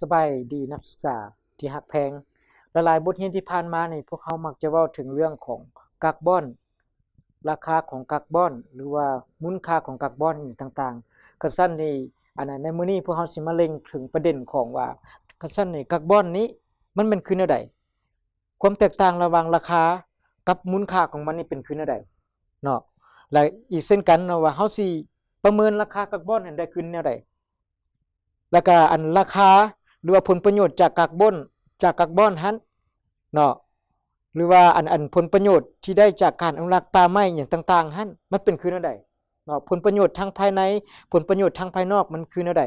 สบายดีนักศึกษาที่หักแพงลหลายบทเรียนที่ผ่านมานี่พวกเขามักจะเว้าถึงเรื่องของคาร์บอน ราคาของคาร์บอน หรือว่ามูลค่าของคาร์บอนต่างๆกระสั้นนี่อันนั้นในมื้อนี้พวกเฮาสิมาเล็งถึงประเด็นของว่ากระสั้นนี่คาร์บอนนี้มันเป็นคือแนวใดความแตกต่างระหว่างราคากับมูลค่าของมันนี่เป็นคือแนวใดเนาะและอีกเส้นกันเนาะว่าเฮาสิประเมินราคาคาร์บอนได้คือแนวใดแล้วก็อันราคาหรือว่าผลประโยชน์จากคาร์บอนจากคาร์บอนฮันเนาะหรือว่าอันอันผลประโยชน์ที่ได้จากการอนุรักษ์ป่าไม้อย่างต่างๆฮันมันเป็นคืออะไรเนาะผลประโยชน์ทางภายใน ผลประโยชน์ทางภายนอกมันคืออะไร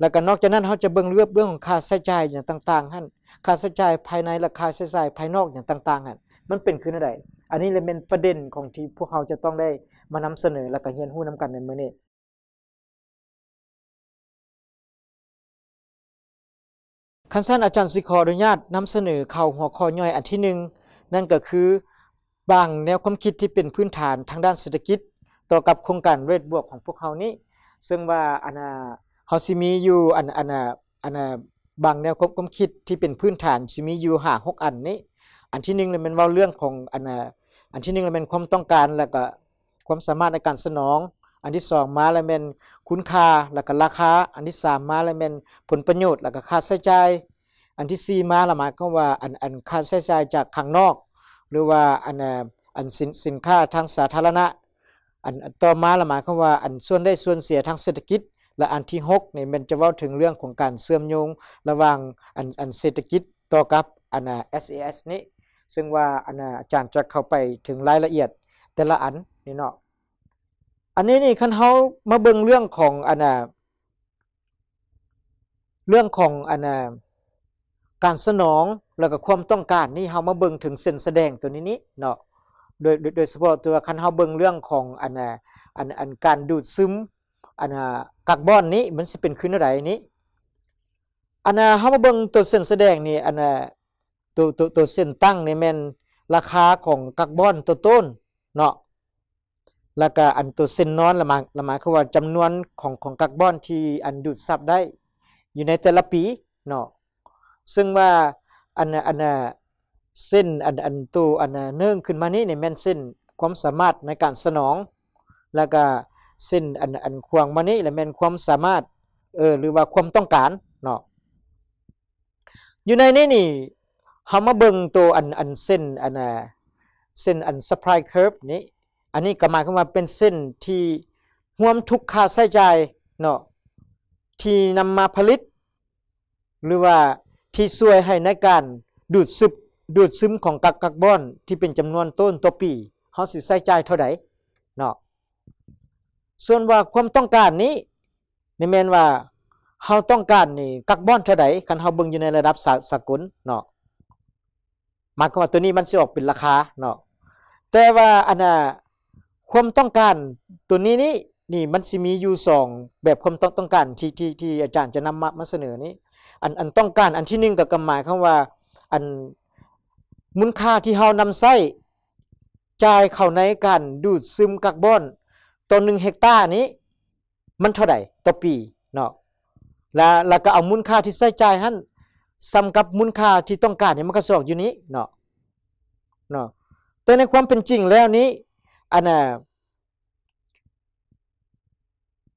แล้วก็นอกจากนั้นเขาจะเบิ่งเรื่องเรื่องของค่าใช้จ่ายอย่างต่างๆฮันค่าใช้จ่ายภายในและค่าใช้จ่ายภายนอกอย่างต่างๆฮันมันเป็นคืออะไรอันนี้เลยเป็นประเด็นของที่พวกเขาจะต้องได้มานำเสนอ และก็เรียนรู้นำกันในมื้อนี้คันสั้นอาจารย์สิขออนุญาตนำเสนอข่าวหัวข้อย่อยอันที่หนึ่งนั่นก็คือบางแนวความคิดที่เป็นพื้นฐานทางด้านเศรษฐกิจ ต่อกับโครงการเวทบวกของพวกเขานี้ ซึ่งว่าอันาเฮาซิมีอยู่อันอันาอันาบางแนวความคิดที่เป็นพื้นฐานซิมีอยู่ห้าหกอันนี้ อันที่หนึ่งเลยป็นว่าเรื่องของอันาอันที่หนึ่งเลยเป็นความต้องการแล้วก็ความสามารถในการสนองอันที่สองมาแล้วเป็นคุณค่าแล้วก็ราคาอันที่สามมาแล้วเป็นผลประโยชน์แล้วก็ค่าใช้จ่ายอันที่สี่มาละหมายก็ว่าอันอันค่าใช้จ่ายจากข้างนอก หรือว่าอันอันสินสินค้าทางสาธารณะอันต่อมาละหมายก็ว่าอันส่วนได้ส่วนเสียทางเศรษฐกิจ และอันที่หกเนี่ยมันจะว่าถึงเรื่องของการเสื่อมโยงระหว่างอันอันเศรษฐกิจต่อกับอันอ s อ s นี้ ซึ่งว่าอาจารย์จะเข้าไปถึงรายละเอียดแต่ละอันนี่เนาะอันนี้นี่คันเฮามาเบิ่งเรื่องของอันน่ะเรื่องของอันน่ะการสนองแล้วก็ความต้องการนี่เฮามาเบิ่งถึงเส้นแสดงตัวนี้นี่เนาะโดยโดยเฉพาะตัวคันเฮาเบิ่งเรื่องของอันน่ะอันอันการดูดซึมอันน่ะคาร์บอนนี้ มันจะเป็นขึ้นอะไรนี้อันน่ะเฮามาเบิ่งตัวเส้นแสดงนี่อันน่ะตัวตัวตัวเส้นตั้งในแม่นราคาของคาร์บอนตัวต้นเนาะแล้วก็อันตัวเส้นนอนละมาละมาคือว่าจำนวนของของคาร์บอนที่อันดูดซับได้ อยู่ในแต่ละปีเนาะซึ่งว่าอันอันเส้นอันอันตัวอันเนื่องขึ้นมานี้ในแม่นเส้น ความสามารถในการสนอง แล้วก็เส้นอันอันควางมานี้และแม่นความสามารถเออหรือว่าความต้องการเนาะอยู่ในนี้นี่เฮามาเบิ่งตัวอันอันเส้นอันเส้นอันสป p p เคิร์ v นี้อันนี้ก็หมายความว่าเป็นเส้นที่ห่วมทุกค่าใช้จ่ายเนาะที่นำมาผลิต หรือว่าที่ช่วยให้ในการดูดซึมดูดซึมของกักกบอนที่เป็นจำนวนต้นต่อปีเฮาสิใช้จ่ายเท่าใดเนาะส่วนว่าความต้องการนี้ นี่แม่นว่าเฮาต้องการนี่กักบอนเท่าใดคันเฮาเบิ่งอยู่ในระดับสาสากลเนาะมายควมว่าตัวนี้มันสิออกเป็นราคาเนาะแต่ว่าอันน่ะความต้องการตัวนี้นี่นี่มันสิมีอยู่สองแบบความต้องต้องการที่ที่ที่ อาจารย์จะนำมาเสนอนี้อันอันต้องการ อันที่หนึ่งกับกำหมายคำว่าอันมูลค่าที่เฮานำใส้จ่ายเข้าในการดูดซึมคาร์บอนต่อหนึ่งเฮกตาร์นี้ มันเท่าไหร่ต่อปีเนาะแล้วแล้วก็เอามูลค่าที่ใส้จ่ายหั่นสำกับมูลค่าที่ต้องการเนี่ยมันก็สอกอยู่นี้เนาะเนาะแต่ในความเป็นจริงแล้วนี้อันน่ะ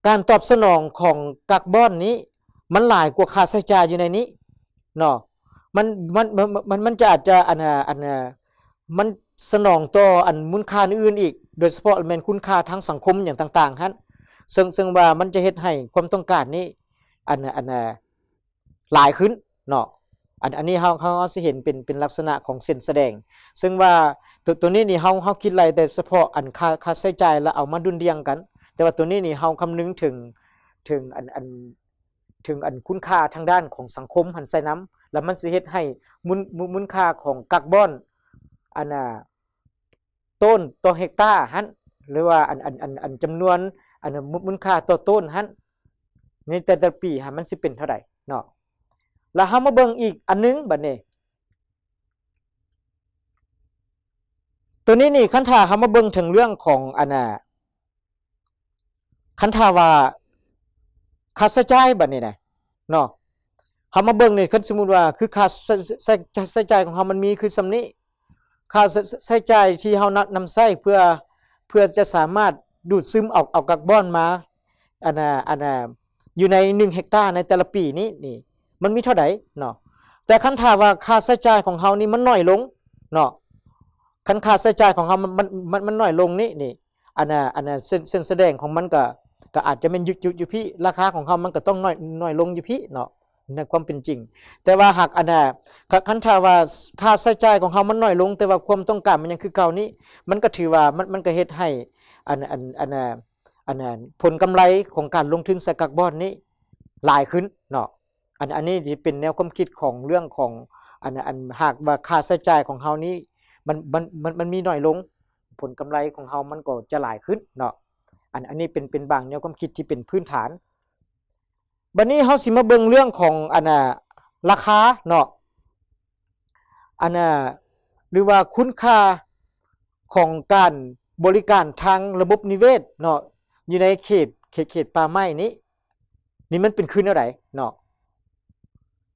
การตอบสนองของกักบอนนี้มันหลายกว่าค่าใช้จ่ายอยู่ในนี้เนาะมันมันมันมันจะอาจจะอันน่ะอันน่ะมันสนองต่ออันมูลค่าอื่นอีก โดยเฉพาะแม่นคุณค่าทางสังคมอย่างต่างๆฮะซึ่งซึ่งว่ามันจะเฮ็ดให้ความต้องการนี้อันนอันนหลายขึ้นเนาะอันอันนี้เขาเขาจะเห็นเป็นเป็นลักษณะของเส้นแสดง ซึ่งว่าตัวตัวนี้นี่เขาเขาคิดอะไรแต่เฉพาะอันค่าค่าใช้จ่ายแล้วเอามาดุลเดียงกัน แต่ว่าตัวนี้นี่เขาคำนึงถึงถึงอันอันถึงอันคุณค่าทางด้านของสังคมหันใส่น้ำแล้วมันจะเฮ็ดให้มูลมุนค่าของคาร์บอนอันน่ะต้นต่อเฮกตาร์ฮันหรือว่าอันอันอันอันจำนวนอันมูลค่าต่อต้นฮันนแต่ละปีฮะมันสิเป็นเท่าไหร่เนาะล้วเฮามาเบิ่งอีกอันนึงบัดนี้ ตัวนี้นี่คันถ้าเฮามาเบิ่งถึงเรื่องของอันน่ะคันถ้าว่าค่าใช้จายบัดนี้นะเนาะเฮามาเบิ่งนี่คันสมมุติว่าคือค่าใส้ใจของเฮามันมีคือสำนี้ค่าใสจ่าที่เฮานำใส้เพื่อเพื่อจะสามารถดูดซึมออกเอาคาร์บอนมาอันน่ะอันน่ะอยู่ใน1เฮกตาร์ในแต่ละปีนี้นี่มันมีเท่าใดเนาะแต่คันถ้าว่าค่าใช้จ่ายของเฮานี่มันน้อยลงเนาะคันค่าใช้จ่ายของเฮามันมันมันน้อยลงนี่นี่อันน่ะอันน่ะเส้นเส้นแสดงของมัน ก็ก็อาจจะเป็นยุดยุดอยู่พี่ราคาของเฮามันก็ต้องน้อยน้อยลงอยู่พี่เนาะในความเป็นจริง แต่ว่าหากอันน่ะคันถ้าว่าค่าใช้จ่ายของเฮามันน้อยลง แต่ว่าความต้องการมันยังคือเก่านี้ มันก็ถือว่ามันมันก็เฮ็ดให้อันอันอันน่ะอันน่ะผลกำไรของการลงทุนสกักบอนนี้ หลายขึ้นเนาะอันอันนี้จะเป็นแนวความคิดของเรื่องของอันอันหากว่าค่าใช้จ่ายของเฮานี้มันมันมันมันมีหน่อยลง ผลกำไรของเฮามันก็จะหลายขึ้นเนาะอันอันนี้เป็นเป็นบางแนวความคิดที่เป็นพื้นฐาน บัดนนี้เฮาสิมาเบิ่งเรื่องของอันน่ะราคาเนาะอันน่ะหรือว่าคุณค่าของการบริการทางระบบนิเวศเนาะอยู่ในเขตเขตเขตป่าไม้นี้นี่มันเป็นคืนอะไรเนาะ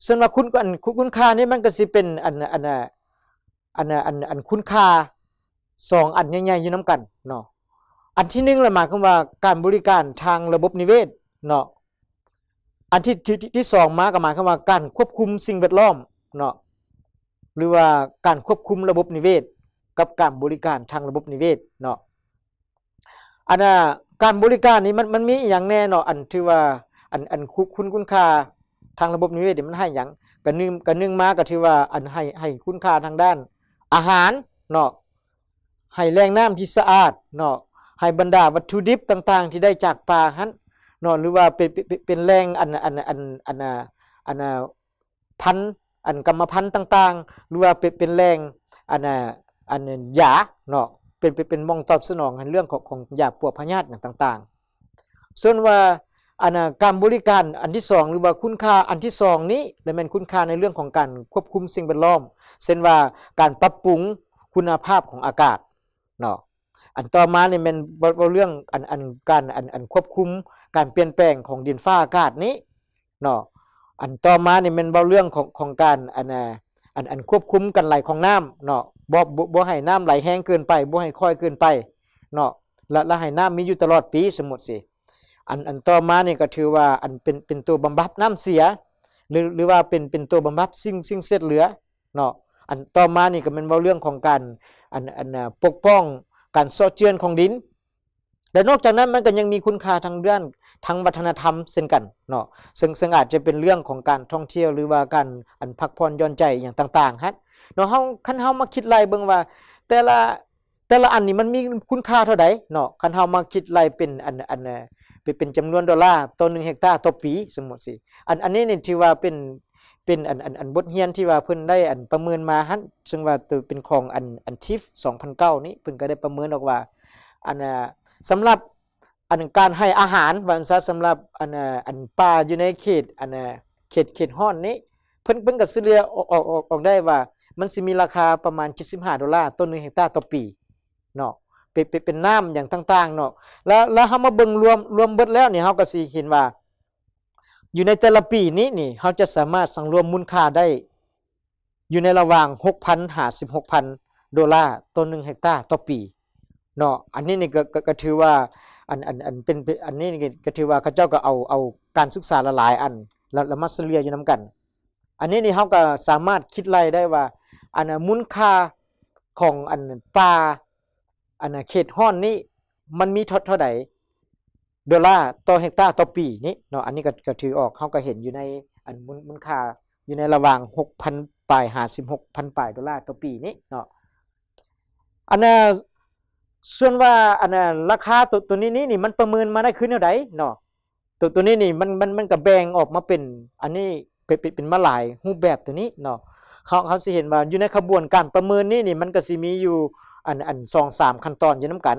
ส่งว่า คุณอันคุณค่านี่มันก็สิเป็นอันอันอันอันอันคุณค่าสองอันใหญ่ๆอยู่น้ำกันเนาะอันที่หนึ่งละหมายความว่าการบริการทางระบบนิเวศเนาะอันที่ที่ที่สองมาก็หมายความว่า การควบคุมสิ่งแวดล้อมเนาะหรือว่าการควบคุมระบบนิเวศ กับการบริการทางระบบนิเวศเนาะอันน่ะการบริการนี้มันมันมีอย่างแน่เนาะอันที่ว่าอันอันคุณคุณค่าทางระบบนิเวศมันให้อย่างกระนึ่งกระนึ่งมาก็ถือว่าอันให้ให้คุณค่าทางด้าน อาหารเนาะให้แรงน้ำที่สะอาดเนาะให้บรรดาวัตถุดิบต่าง ๆ ที่ได้จากป่าฮั้นเนาะหรือว่าเป็นเป็นแรงอันอันอันอันอันพันอันกรรมพันธุ์ต่าง ๆ หรือว่าเป็นเป็นแรงอันอันยาเนาะเป็นเป็นมองตอบสนองในเรื่องของของยาปวดพยาธิต่าง ๆ ส่วนว่าอันการบริการอันที่สองหรือว่าคุณค่าอันที่สองนี้เลยเป็นคุณค่าในเรื่องของการควบคุมสิ่งแวดล้อมเช่นว่าการปรับปรุงคุณภาพของอากาศเนาะอันต่อมาเนี่ยเป็นเรื่องอันอันการอันอันควบคุมการเปลี่ยนแปลงของดินฟ้าอากาศนี้เนาะอันต่อมาเนี่ยเป็นเรื่องของของการอันอันอันควบคุมกันไหลของน้ำเนาะบ่บ่ให้น้ำไหลแห้งเกินไปบ่ให้ค่อยเกินไปเนาะและและให้น้ำมีอยู่ตลอดปีสมมติสิอันอันต่อมาเนี่ยก็ถือว่าอันเป็นเป็นตัวบำบัดน้ำเสียหรือหรือว่าเป็นเป็นตัวบำบัดสิ่งสิ่งเสียเหลือเนาะอันต่อมานี่ก็เป็นเรื่องของการอันอันปกป้องการซ่อเจือนของดิน และนอกจากนั้นมันก็ยังมีคุณค่าทางเรื่องทางวัฒนธรรมเช่นกันเนาะซึ่งซึ่งอาจจะเป็นเรื่องของการท่องเที่ยวหรือว่าการอันพักผ่อนย่อนใจอย่างต่างๆฮะเนาะเฮาคันเฮามาคิดไล่เบิ่งว่า แต่ละแต่ละอันนี้มันมีคุณค่าเท่าใดเนาะคันเฮามาคิดไล่เป็นอันอันไปเป็นจำนวนดอลลาร์ต่อ1เฮกตาร์ต่อปีสมมุติสิอันอันนี้นี่ที่ว่าเป็นเป็นอันอันอันบทเรียนที่ว่าเพิ่นได้อันประเมินมาฮั่นซึ่งว่าตัวเป็นของอันอันทิฟ2009 นี้เพิ่นก็ได้ประเมินออกว่าอันสำหรับอันการให้อาหารวันซะสำหรับอันอันป่าอยู่ในเขตอันเขตเขตฮ้อนนี้ เพิ่นเพิ่นก็สิเลือออกออกออกได้ว่า มันสิมีราคาประมาณ75ดอลลาร์ต่อ1เฮกตาร์ต่อปีเนาะเป็นเป็นน้ำอย่างต่างๆเนาะ แล้วแล้วเฮามาเบิ่งรวมรวมเบิดแล้วนี่เฮาก็สีเห็นว่า อยู่ในแต่ละปีนี้นี่เฮาจะสามารถสังรวมมูลค่าได้ อยู่ในระหว่าง 6,000หาห6 0 0 0ดอลลาร์ต่อเฮกตาร์ต่อปีเนาะอันนี้นี่ก็ก็ถือว่า อันอันอันเป็นอันนี้ก็ถือว่า เขาเจ้าก็เอาเอาการศึกษาลหลายอันละละมัเสเลียอยู่น้ากัน อันนี้นี่เฮาก็สามารถคิดไล่ได้ว่า อันมูลค่าของอันปลาอันนะเขตห้อนนี้ มันมีเท่าไหร่ดอลลาร์ต่อเฮกตาร์ต่อปี นี้เนาะอันนี้ก็ก็ถือออกเขาก็เห็นอยู่ในอันมูลค่าอยู่ในระหว่าง6,000ปลายหาสิบหกพันปลายดอลลาร์ต่อปีนี้เนาะอันน่ะส่วนว่าอันน่ะราคาตัวตัวนี้นี่นี่มันประเมินมาได้ขึ้นเท่าไหร่เนาะตัวตัวนี้นี่มันมันมันก็แบ่งออกมาเป็น อันนี้เป็นเป็นมาหลายรูปแบบตัวนี้เนาะเขาเขาสิเห็นว่าอยู่ในขบวนการประเมินนี่นี่ มันก็สิมีอยู่อันอันสองสามขั้นตอนยูนน้ำกัน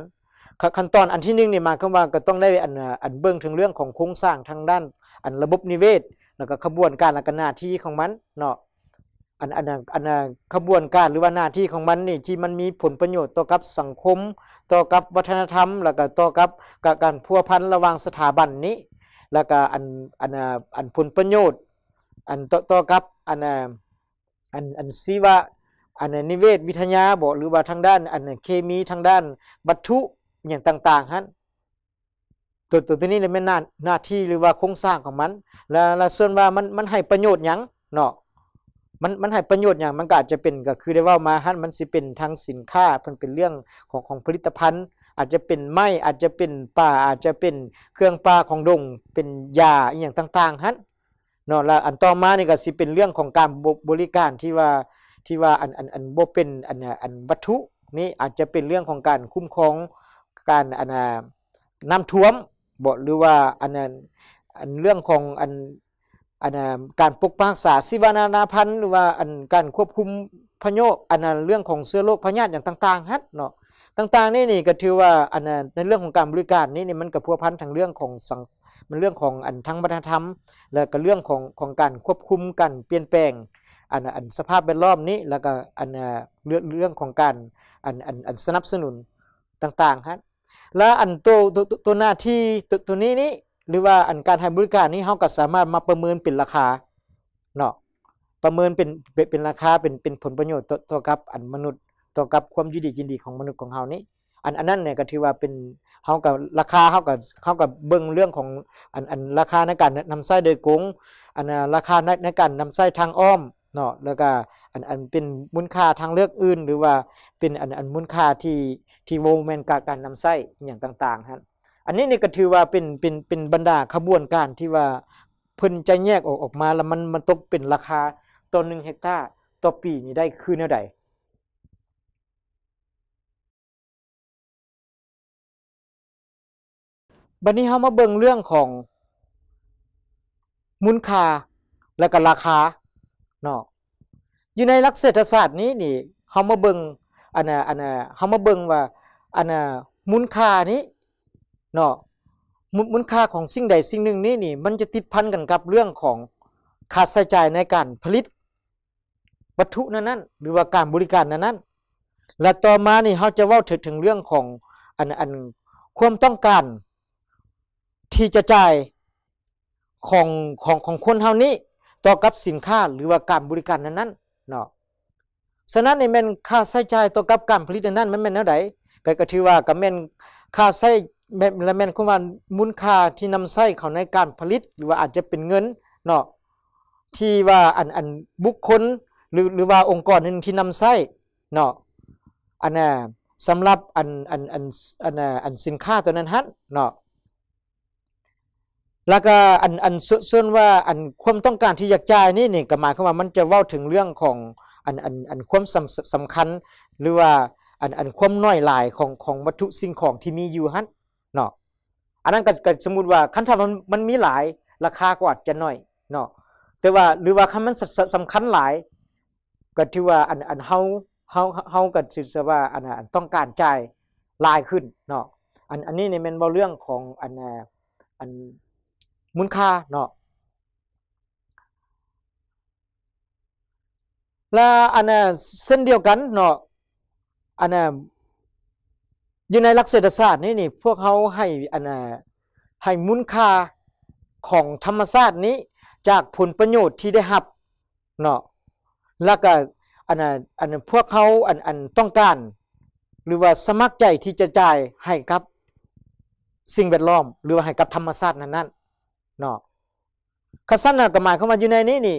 ขั้นตอน อันที่หนึ่งนี่มาก็ว่าก็ต้องได้อันอันเบื้องถึงเรื่องของโครงสร้างทางด้าน อันระบบนิเวศแล้วก็ขบวนการและก็หน้าที่ของมันเนาะอัน อันอัน ขบวนการหรือว่าหน้าที่ของมันนี่ที่มันมีผลประโยชน์ต่อกับสังคม ต่อกับวัฒนธรรมแล้วก็ต่อกับการพัวพันระหว่างสถาบันนี้ แล้วก็อันอันอันผลประโยชน์ อันต่อกับอันอันอันซีวาอันนิเวศวิทยาบอกหรือว่าทางด้านอันเคมีทางด้านวัตถุอย่างต่างๆฮันตัวตัวนี้เลยไม่น่าหน้าที่หรือว่าโครงสร้างของมันแล้วแล้วส่วนว่ามันมันให้ประโยชน์ยังเนาะมันมันให้ประโยชน์อย่างมันก็อาจจะเป็นก็คือได้ว่ามาฮันมันสิเป็นทางสินค้ามันเป็นเรื่องของของผลิตภัณฑ์ อาจจะเป็นไม้อาจจะเป็นป่าอาจจะเป็นเครื่องปลาของดงเป็นยาอย่างต่างๆฮันเนาะแล้วอันต่อมานี่ก็สิเป็นเรื่องของการบริการที่ว่าที่ว่าอันอันอันบ่เป็นอันอันวัตถุนี่อาจจะเป็นเรื่องของการคุ้มครอง การอันน้ำท่วมบ่หรือว่าอันอันเรื่องของอันอันการปกปักษาสิวานานาพันธ์หรือว่าอันการควบคุมพโยอันเรื่องของเสื้อโรคพยาธิอย่างต่างๆฮัดเนาะต่างๆนี่นี่ก็ถือว่าอันในเรื่องของการบริการนี่นี่มันกับพัวพันทางเรื่องของสังมันเรื่องของอันทั้งวัฒนธรรม และก็เรื่องของของการควบคุมการเปลี่ยนแปลงอันอันสภาพแวดล้อมนี้แล้วก็อันเรื่องเรื่องของการอันอันอันสนับสนุนต่างๆครับแล้วอันตัวตัวตัวหน้าที่ตัวนี้นี่หรือว่าอันการให้บริการนี้เขาก็สามารถมาประเมินเป็นราคาเนาะประเมินเป็นเป็นราคาเป็นเป็นผลประโยชน์ตัวกับอันมนุษย์ตัวกับความยินดียินดีของมนุษย์ของเฮานี้อันอันนั้นเนี่ยก็ถือว่าเป็นเขากับราคาเขากับเขากับเบิองเรื่องของอันอันราคาในการนำไส้โดยกงอันราคาในในการนำไส้ทางอ้อมเนาะแล้วก็อันอันเป็นมูลค่าทางเลือกอื่นหรือว่าเป็นอันอันมูลค่าที่ที่โวเมนการการนำไส้อย่างต่างๆฮะอันนี้นี่ก็ถือว่าเป็นเป็นเป็นบรรดาขบวนการที่ว่าเพิ่นจะแยกออกออกมาแล้วมันมันตกเป็นราคาต่อหนึ่งเฮกตาร์ต่อปีนี่ได้คือแนวใดบันนี้เขามาเบิ่งเรื่องของมูลค่าและก็ราคาเนาะอยู่ในลักเศรษฐศาสตร์นี้นี่เฮามาเบิ่งอันน่ะอันน่ะเฮามาเบิ่งว่า อันน่ะมูลค่านี้เนาะมูลค่าของสิ่งใดสิ่งหนึ่งนี้นี่ มันจะติดพันกันกับเรื่องของค่าใช้จ่ายในการผลิตวัตถุนั้นนั้น หรือว่าการบริการนั้นนั้นและต่อมานี่เฮาจะเว้าถึงถึงเรื่องของอันอันความต้องการที่จะจ่ายของของของคนเฮานี้ต่อกับสินค้าหรือว่าการบริการนั้นๆเนาะฉะนั้นในแม่นค่าใช้จ่ายต่อกับการผลิตนั้นมันแม่นเท่าใดก็ก็ถือว่าก็แม่นค่าใช้แม่นและแม่นคือว่ามูลค่าที่นำใช้เข้าในการผลิต หรือว่าอาจจะเป็นเงินเนาะ ที่ว่าอันอันบุคคลหรือหรือว่าองค์กรนึงที่นำใช้เนาะอันน่ะสำหรับอันอันอันอันอันสินค้าตัวนั้นฮัเนาะแล้วก็อันอันส่วนว่า อันความต้องการที่อยากจ่ายนี่นี่ก็หมายความว่ามันจะเว้าถึงเรื่องของอันอันอันความสำาคัญหรือว่าอันอันความน้อยหลายของของวัตถุสิ่งของที่มีอยู่ฮั่นเนาะอันนั้นก็สมมุติว่าคันถ้ามันมันมีหลายราคากว่าจจะน้อยเนาะแต่ว่า หรือว่าคันมันสำคัญหลายก็ถือว่าอันอันเฮาเฮาเฮาก็ถือว่า อันอันต้องการจ่ายหลายขึ้นเนาะอันอันนี้นี่มันบ่เรื่องของอันอันมูลค่าเนาะและอันน่ะเส้นเดียวกันเนาะ อันน่ะอยู่ในลักเศรษฐศาสตร์นี่นี่ พวกเขาให้อันน่ะให้มูลค่าของธรรมศาสตร์นี้ จากผลประโยชน์ที่ได้รับเนาะ แล้วก็อันน่ะอันนนั้พวกเขาอันอันต้องการ หรือว่าสมัครใจที่จะจ่ายให้กับสิ่งแวดล้อม หรือว่าให้กับธรรมศาสตร์นั้นๆเนาะขัสันน่ะก็หมายเข้ามาอยู่ในนี้นี่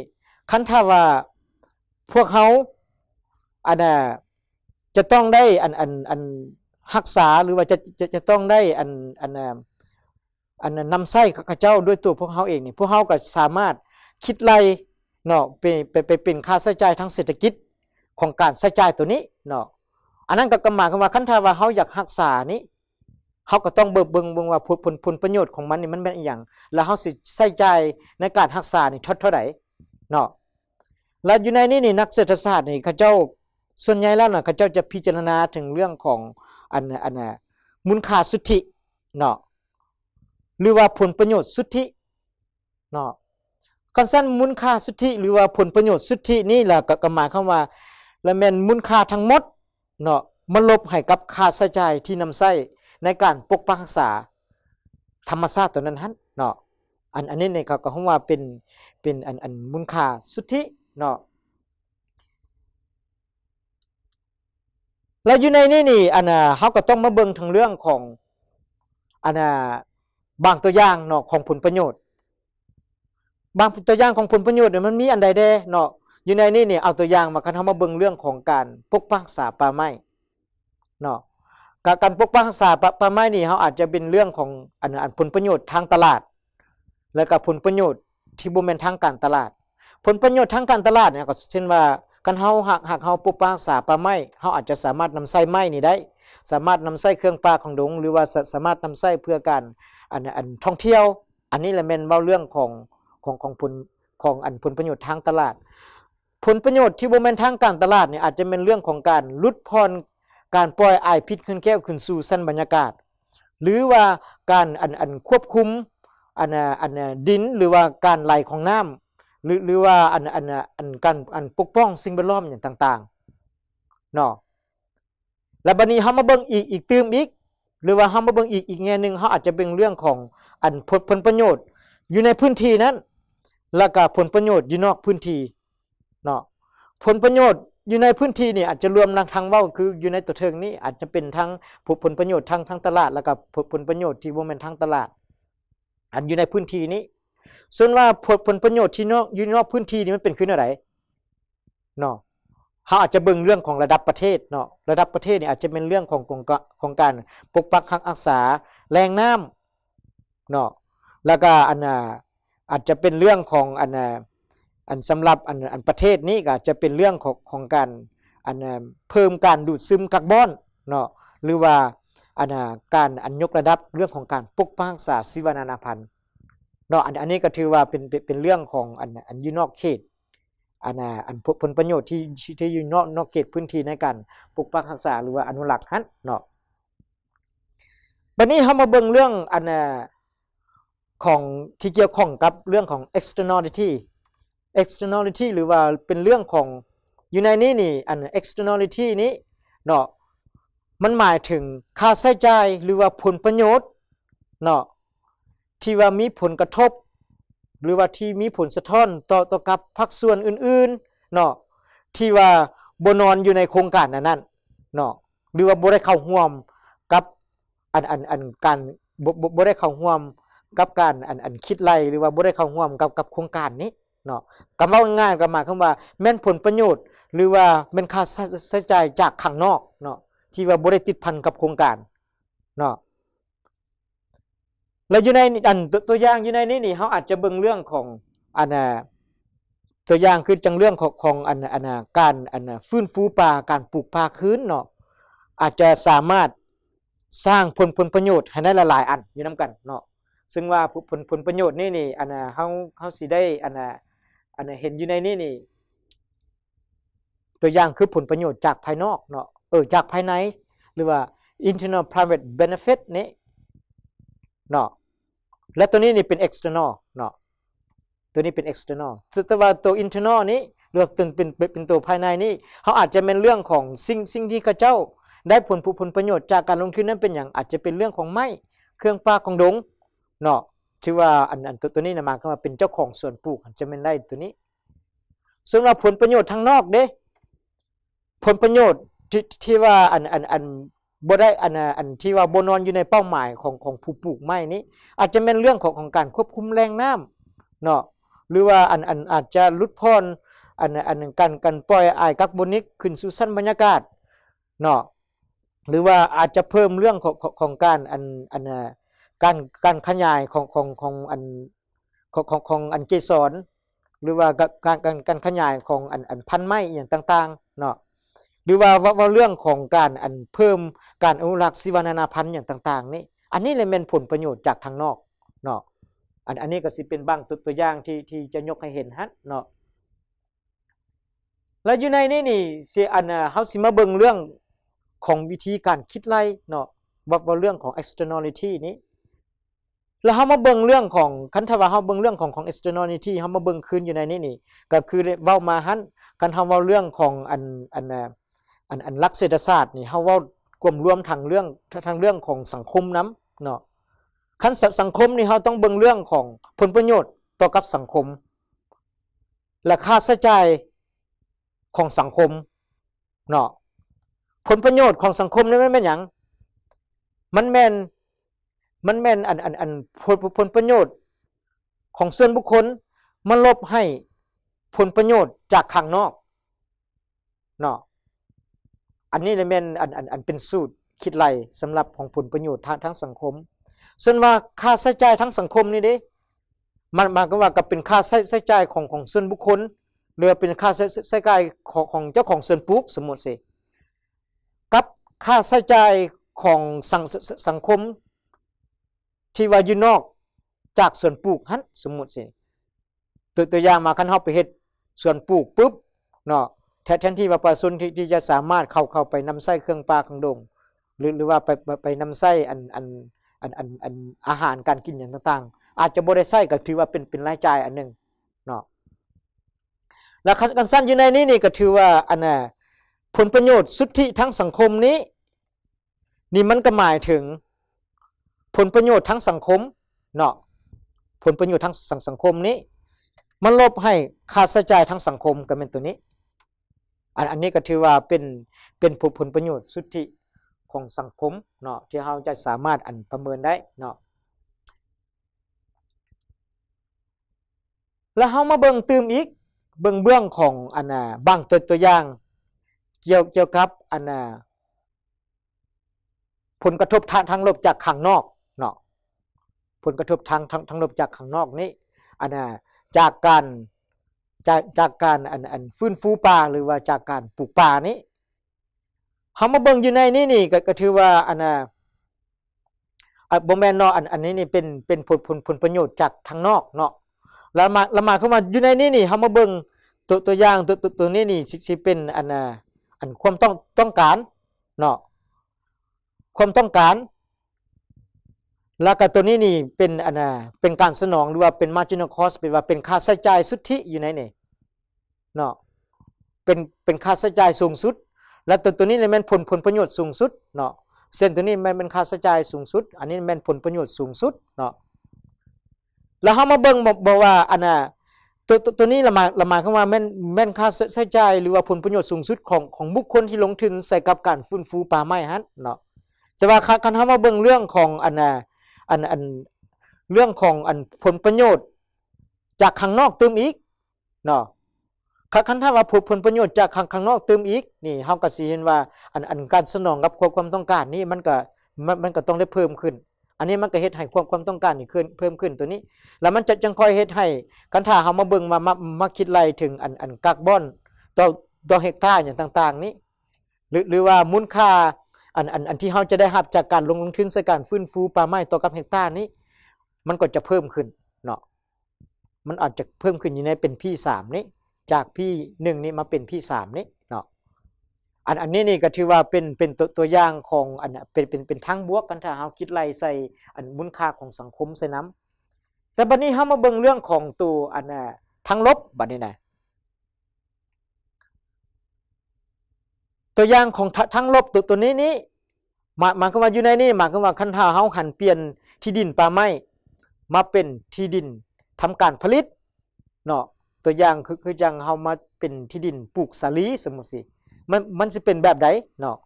คันถ้าว่าพวกเขาอันน่ะจะต้องได้อันอันอันรักษาหรือว่าจะจะจะต้องได้อันอันอันนำไส้ข้าเจ้าด้วยตัวพวกเขาเองนี่พวกเขาก็สามารถคิดไลเนาะไปไปไปเป็นค่าใช้จ่ายทางเศรษฐกิจของการใช้จ่ายตัวนี้เนาะอันนั้นก็กำหมายคำว่าคันถ้าว่าเขาอยากรักษานี้เขาก็ต้องเบิกเบิงเบิงว่าผลผลประโยชน์ของมันนี่มันเป็นอย่าง แล้วเขาสิใส่ใจในการรักษานี่ทดเท่าไหร่เนาะ แล้วอยู่ในนี้นี่นักเศรษฐศาสตร์นี่เขาเจ้าส่วนใหญ่แล้วเน่ะเขาเจ้าจะพิจารณาถึงเรื่องของอันอันนะมูลค่าสุทธิเนาะ หรือว่าผลประโยชน์สุทธิเนาะกันสั้นมูลค่าสุทธิ หรือว่าผลประโยชน์สุทธินี่แหละก็หมายความว่าละแม่นมูลค่าทั้งหมดเนาะมันลบให้กับค่าใช้จ่ายที่นำใส้ในการปกปักษา ธรรมชาติตัวนั้นฮันเนาะอันอันนี้เนี่ยเขาก็คงว่าเป็นเป็นอันอันมูลค่าสุทธิเนาะแล้ว อยู่ในนี่นี่ อันน่ะเขาก็ต้องมาเบิ่งทางเรื่องของอันน่ะบางตัวอย่างเนาะของผลประโยชน์ บางตัวอย่างของผลประโยชน์เนี่ยมันมีอันใดแดเนาะอยู่ในนี่นี่ เอาตัวอย่างมาคันเขามาเบิ่งเรื่องของการปกปังษาป่าไม้เนาะการปกป้องสาประไม้นี่เขาอาจจะเป็นเรื่องของอันผลประโยชน์ทางตลาด และกับผลประโยชน์ที่บุเ็นทางการตลาด ผลประโยชน์ทางการตลาดเนี่ยก็เช่นว่าการเขาหักหักเขาปกป้องสาประไม้เขาอาจจะสามารถนำไส้ไม้นี่ได้ สามารถนำไส้เครื่องปลาของดงหรือว่าสามารถนำไส้เพื่อการอันอันท่องเที่ยวอันนี้แหละเป็น่าเรื่องของของของผลของอันผลประโยชน์ทางตลาด ผลประโยชน์ที่บุเมนทางการตลาดเนี่ยอาจจะเป็นเรื่องของการลดพรการปล่อยไอพิษขึ้นแก้วขึ้นสู่สั้นบรรยากาศ หรือว่าการอันอันควบคุมอันอันดินหรือว่าการไหลของน้ำหรือหรือว่าอันอันอันการอันปกป้องสิ่งแวดล้อมอย่างต่างๆเนาะและบัดนี้เฮามาเบิ่งอีกอีกตื้มอีก หรือว่าเฮามาเบิ่งอีกอีกแง่หนึ่งเฮาอาจจะเป็นเรื่องของอันผลผลประโยชน์อยู่ในพื้นที่นั้น แล้วก็ผลประโยชน์อยู่นอกพื้นที่เนาะผลประโยชน์อยู่ในพื้นที่นี่อาจจะรวมทางว่าคืออยู่ในตัวเทิงนี้ อาจจะเป็นทั้งผลประโยชน์ทางทางตลาดแล้วก็ผลประโยชน์ที่วงเม็นทางตลาด อันอยู่ในพื้นที่นี้ ส่วนว่าผลประโยชน์ที่นอกอยู่นอกพื้นที่นี่มันเป็นขึ้นอะไรเนาะเขาอาจจะเบิ่งเรื่องของระดับประเทศเนาะระดับประเทศนี่อาจจะเป็นเรื่องของของของการปกปักอักษาแรงน้ำเนาะแล้วก็อันอาจจะเป็นเรื่องของอันอ่าอันสำหรับอันอันประเทศนี้ก็จะเป็นเรื่องของของการอันเพิ่มการดูดซึมคาร์บอนเนาะหรือว่าอันการอันยกระดับเรื่องของการปกป้องสาสิวนานาพันธ์เนาะอันอันนี้ก็ถือว่าเป็นเป็นเรื่องของอันอันยุนอกเขตอันอันผลประโยชน์ที่ที่อยู่นอกนอกเขตพื้นที่ในการปกปัองสาหรือว่าอนุรักษ์ฮันเนาะบัดนี้เรามาเบิ่งเรื่องอันของที่เกี่ยวข้องกับเรื่องของ externality externality หรือว่าเป็นเรื่องของอยู่ในนี้นี่อัน externality นี้เนาะมันหมายถึงค่าใช้จ่ายหรือว่าผลประโยชน์เนาะที่ว่ามีผลกระทบ หรือว่าที่มีผลสะท้อนต่อต่อกับภาคส่วนอื่นๆเนาะที่ว่าบนอนอยู่ในโครงการนั้นนนั่เนาะหรือว่าบ่ได้เข้าห่วมกับอันอันอันการบ่บ่ได้เข้าห่วมกับการอันอันคิดไรหรือว่าบ่ได้เข้าห่วมกับกับโครงการนี้เนาะก็ว่าง่ายกับมาคำาว่า แม่นผลประโยชน์ หรือว่าแม่นค่าใช้จ่ายจากข้างนอกเนาะที่ว่าบริติดพันกับโครงการเนาะแล้วอยู่ในอันตัวอย่างอยู่ในนี้นี่เขาอาจจะเบิ่งเรื่องของอันน่ะตัวอย่างคือจังเรื่องของของอันอันการอันฟื้นฟูป่าการปลูกป่าคืนเนาะอาจจะสามารถสร้างผลผลประโยชน์ให้ได้หลายอันอยู่น้ากันเนาะซึ่งว่าผลผลประโยชน์นี่นี่อันเขาเขาสิได้อันอันนี้เห็นอยู่ในนี่นี่ตัวอย่างคือผลประโยชน์จากภายนอกเนาะเออจากภายในหรือว่า internal private benefit นี่เนาะและตัวนี้นี่เป็น external เนาะตัวนี้เป็น external แต่ว่าตัว internal นี้รวมถึงเป็นเป็นตัวภายในนี่เขาอาจจะเป็นเรื่องของสิ่งสิ่งที่ข้าเจ้า ได้ผลผลประโยชน์จากการลงทุนนั้นเป็นอย่างอาจจะเป็นเรื่องของไม้ เครื่องปลาของดงเนาะชือว่าอันอันตัวตัวนี้นะมาเข้ามาเป็นเจ้าของส่วนปลูกจะเป็นไร่ตัวนี้ ซึ่งเราผลประโยชน์ทางนอกเด้ผลประโยชน์ที่ที่ว่าอันอันอันบ่ได้อันอันที่ว่าบนอนอยู่ในเป้าหมายของของผู้ปลูกไม้นี้ อาจจะเป็นเรื่องของของการควบคุมแรงน้ำเนาะหรือว่าอันอันอาจจะลดพรอันอันการกันปล่อยไอคาร์บอนิกขึ้นสู่สั้นบรรยากาศเนาะหรือว่าอาจจะเพิ่มเรื่องของของการอันอันการการขยายของของของอันของของของอันเกสรหรือว่าการการการขยายของอันอันพันไม้อย่างต่างๆเนาะหรือว่าว่าเรื่องของการอันเพิ่มการอนุรักษ์สิวานานาพันธุ์อย่างต่าง ๆ นี่อันนี้เลยเป็นผลประโยชน์จากทางนอกเนาะอันอันนี้ก็สิเป็นบ้างตัวอย่างที่ที่จะยกให้เห็นฮะเนาะแล้วอยู่ในนี่นี่สยอันเฮาสิมาเบิ่งเรื่องของวิธีการคิดไล่เนาะว่าเรื่องของ externality นี้แล้วเขามาเบิ่งเรื่องของคันทว่าเขาเบิ่งเรื่องของของ externality เขามาเบิ่งคืนอยู่ในนี้นี่ ก็คือเว้ามาหันคันเขาเว้าเรื่องของอันอันอันอันลักเศรษฐศาสตร์ นี่เขาเว้ากลมรวมทางเรื่องทางเรื่องของสังคมน้ำเนาะคันสังคมนี่เขาต้องเบิ่งเรื่องของผลประโยชน์ต่อกับสังคมและค่าใช้จ่ายของสังคมเนาะผลประโยชน์ของสังคมนี่มันแม่นหยังมันแม่นมันแม่นอันอันอันผลประโยชน์ของส่วนบุคคลมันลบให้ผลประโยชน์จากข้างนอกเนาะอันนี้เลยแม่นอันอันอันเป็นสูตรคิดไรสำหรับของผลประโยชน์ทางทั้งสังคมส่วนว่าค่าใช้จ่ายทั้งสังคมนี่เดิมันมาก็ว่ากับเป็นค่าใช้จ่ายของของส่วนบุคคลหรือเป็นค่าใช้ใช้จ่ายของของเจ้าของส่วนปุ๊บสมมติสิกับค่าใช้จ่ายของสังสังคมที่ว่าอยู่นอกจากส่วนปลูกฮั่นสมมุติสิตัวตัวอย่างมาคันเฮาไปเฮ็ดส่วนปลูกปุ๊บเนาะแทนที่ว่าปลาซุนที่จะสามารถเข้าเข้าไปนำไส้เครื่องปลาของดงหรือหรือว่าไปไปนำไส้อันอันอันอันอันอาหารการกินอย่างต่างๆ อาจจะบ่ได้ไส้ก็ถือว่าเป็นเป็นรายจ่ายอันนึงเนาะแล้วกันสั้นอยู่ในนี้นี่ก็ถือว่าอันน่ะผลประโยชน์สุทธิทั้งสังคมนี้นี่มันก็หมายถึงผลประโยชน์ทั้งสังคมเนาะผลประโยชน์ทั้งสังสงคมนี้ มันลบให้ค่าใช้จ่ายทั้งสังคมก็เป็นตัวนี้ อันอันนี้ก็ถือว่าเป็นเป็นผลผลประโยชน์สุทธิของสังคมเนาะที่เราจะสามารถอันประเมินได้เนาะแล้วเรามาเบิ่งตื่มอีก เบิ่งเบื้องของอันน่ะบางตัวตัวอย่าง เกี่ยวเกี่ยวกับอันน่ะผลกระทบทางทางลบจากข้างนอกผลกระทบทางทางทางลบจากข้างนอกนี้อันน่ะจากการจากจากการอันอันฟื้นฟูป่า หรือว่าจากการปลูกป่านี้เขามาเบิ่งอยู่ในนี้นี่ ก็ก็ถือว่า อันน่ะบมแมนเนาะอัน อันนี้นี่เป็นเป็นผลผลผลประโยชน์จากทางนอก เนาะแล้วมาแล้วมาเข้ามาอยู่ในนี้นี่เขามาเบิ่งตัวตัวอย่างตัวตัวนี้นี่สิเป็น อันอันความต้องต้องการเนาะความต้องการแล้วก็ตัวนี้นี่เป็นอันน่ะเป็นการสนองหรือว่าเป็น marginal cost เป็นว่าเป็นค่าใช้จ่ายสุทธิอยู่ในนี่เนาะเป็นเป็นค่าใช้จ่ายสูงสุด และตัวตัวนี้เลยมันผลผลประโยชน์สูงสุดเนาะเส้นตัวนี้มันเป็นค่าใช้จ่ายสูงสุดอันนี้มันผลประโยชน์สูงสุดเนาะแล้วเขามาเบิ่งบอกว่าอันน่ะตัวตัวนี้ละมาละมาเข้ามาแม่นแม่นค่าใช้จ่ายหรือว่าผลประโยชน์สูงสุดของของบุคคลที่ลงทุนใส่กับการฟื้นฟูป่าไม้ฮะเนาะแต่ว่าคันเขามาเบิ่งเรื่องของอันน่ะอันอันเรื่องของอันผลประโยชน์ จากข้างนอกเติมอีกเนาะคันถ้าว่าผลประโยชน์จากข้างข้างนอกเติมอีก นี่เฮาก็สิเห็นว่า อันอันการสนองกับความความต้องการนี่มันก็มันมันก็ต้องได้เพิ่มขึ้น อันนี้มันก็เฮ็ดให้ความความต้องการนี่เพิ่มขึ้นตัวนี้ แล้วมันจะจังค่อยเฮ็ดให้กันถ้าเฮามาเบิ่งมามามาคิดไล่ถึงอันอันคาร์บอน ต่อต่อเฮกตาร์อย่างต่าง ๆ นี้ หรือหรือว่ามูลค่าอันอันอันที่เขาจะได้หับจากการลงลทุนสการฟื้นฟูป่าไม้ต่อกับเฮกตาร์นี้ มันก็จะเพิ่มขึ้นเนาะมันอาจจะเพิ่มขึ้นอยู่ในเป็นพี่สามนี้จากพี่หนึ่งนี้มาเป็นพี่สามนี้เนาะอันอันนี้นี่ก็ถือว่าเป็นเป็นตัวตัวอย่างของอันเป็นเป็นเป็นทั้งบวกกันถ้าเขาคิดไล่ใส่อันมูลค่าของสังคมใส่น้ำแต่บัดนี้เขามาเบิ่งเรื่องของตัวอันทั้งลบบัดนี้นะตัวอย่างของทั้งลบตัวตัวนี้นี้หมายความว่าอยู่ในนี้หมายความว่าคันท่าเฮาหันเปลี่ยนที่ดินป่าไม้มาเป็นที่ดินทำการผลิตเนาะตัวอย่างคือคือยังเฮามาเป็นที่ดินปลูกสาลีสมมุติสิมันมันสิเป็นแบบใดเนาะ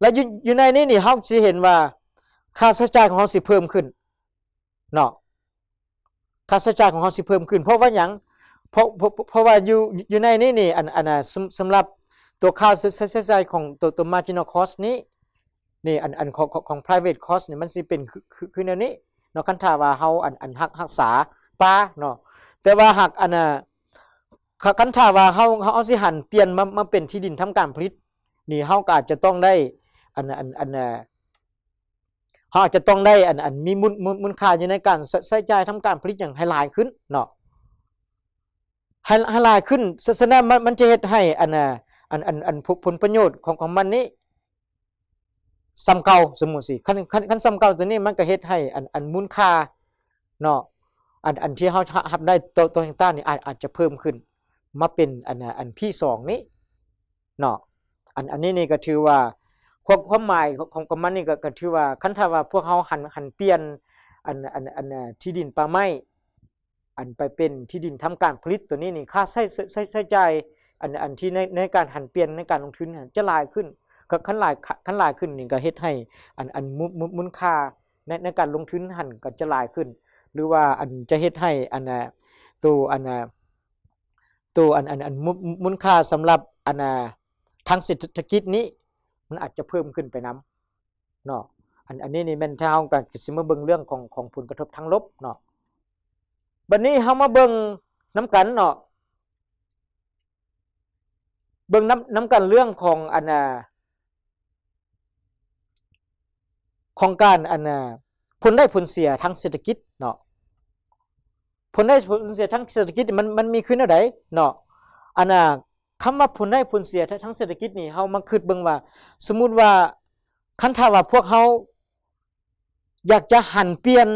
และอยู่อยู่ในนี้นี่เฮาสิเห็นว่าค่าใช้จ่ายของเฮาสิเพิ่มขึ้นเนาะค่าใช้จ่ายของเฮาสิเพิ่มขึ้นเพราะว่าหยังเพราะเพราะว่าอยู่อยู่ในนี้นี่อันอันสำหรับตัวค่าใช้จ่ายของตัวตัว marginal cost นี้นี่อันอันของของ private cost นี่มันสิเป็นคือคือแนวนี้เนาะคันถ้าว่าเฮาอันอันหักรักษาป้าเนาะแต่ว่าหักอันน่ะคันถ้าว่าเฮาเฮาเอาสิหันเปลี่ยนมามาเป็นที่ดินทำการผลิต นี่เฮาก็อาจจะต้องได้อันอันอันน่ะเฮาจะต้องได้อันอันมีมูลมูลค่าอยู่ในการใช้จ่ายทำการผลิตอย่างให้หลายขึ้นเนาะให้ให้หลายขึ้นสะนั้นามันจะเฮ็ดให้อันน่ะอันอันอันผลประโยชน์ของของมันนี้ซ้ำเก่าสมุสิขั้นขั้นขั้นซ้ำเก่าตัวนี้มันก็เฮ็ดให้อันอันมูลค่าเนาะอันอันที่เขาทับได้ตัวตัวต่างๆนี่อาจอาจจะเพิ่มขึ้น มาเป็นอันอันที่สองนี้เนาะอันอันนี้ นี่ก็ถือว่าความความหมายของของมันนี่ก็ก็ถือว่าคันถ้าว่าพวกเขาหันหันเปลี่ยนอันอันอันที่ดินป่าไม้อันไปเป็นที่ดินทำการผลิตตัวนี้นี่ค่าใช้ใช้ใช้ใจอันอันที่ในในการหันเปลี่ยนในการลงทุนจะลายขึ้นขั้นลายขั้นลายขึ้นนี่ก็เฮ็ดให้ อันอันมุมมุนค่าในในการลงทุนหันก็จะลายขึ้น หรือว่าอันจะเฮ็ดให้อันตัวอันตัวอันอันอันมุนค่าสำหรับอันทางเศรษฐกิจนี้ มันอาจจะเพิ่มขึ้นไปนำเนาะอันอันนี้นี่แม่นเท่ากันสิมาเบิ่งเรื่องของของผลกระทบทางลบเนาะบัดนี้เฮามาเบิ่งนำกันเนาะเบื้องน้ำน้ำกันเรื่องของอาณาของการอาณาผลได้ผลเสียทางเศรษฐกิจเนาะผลได้ผลเสียทางเศรษฐกิจมันมันมีขึ้นอะไรเนาะอาณาคำว่าผลได้ผลเสียทั้งเศรษฐกิจนี่เฮามาคืดเบิ่งว่า สมมุติว่า คันถ้าว่าพวกเฮาอยากจะหันเปลี่ยน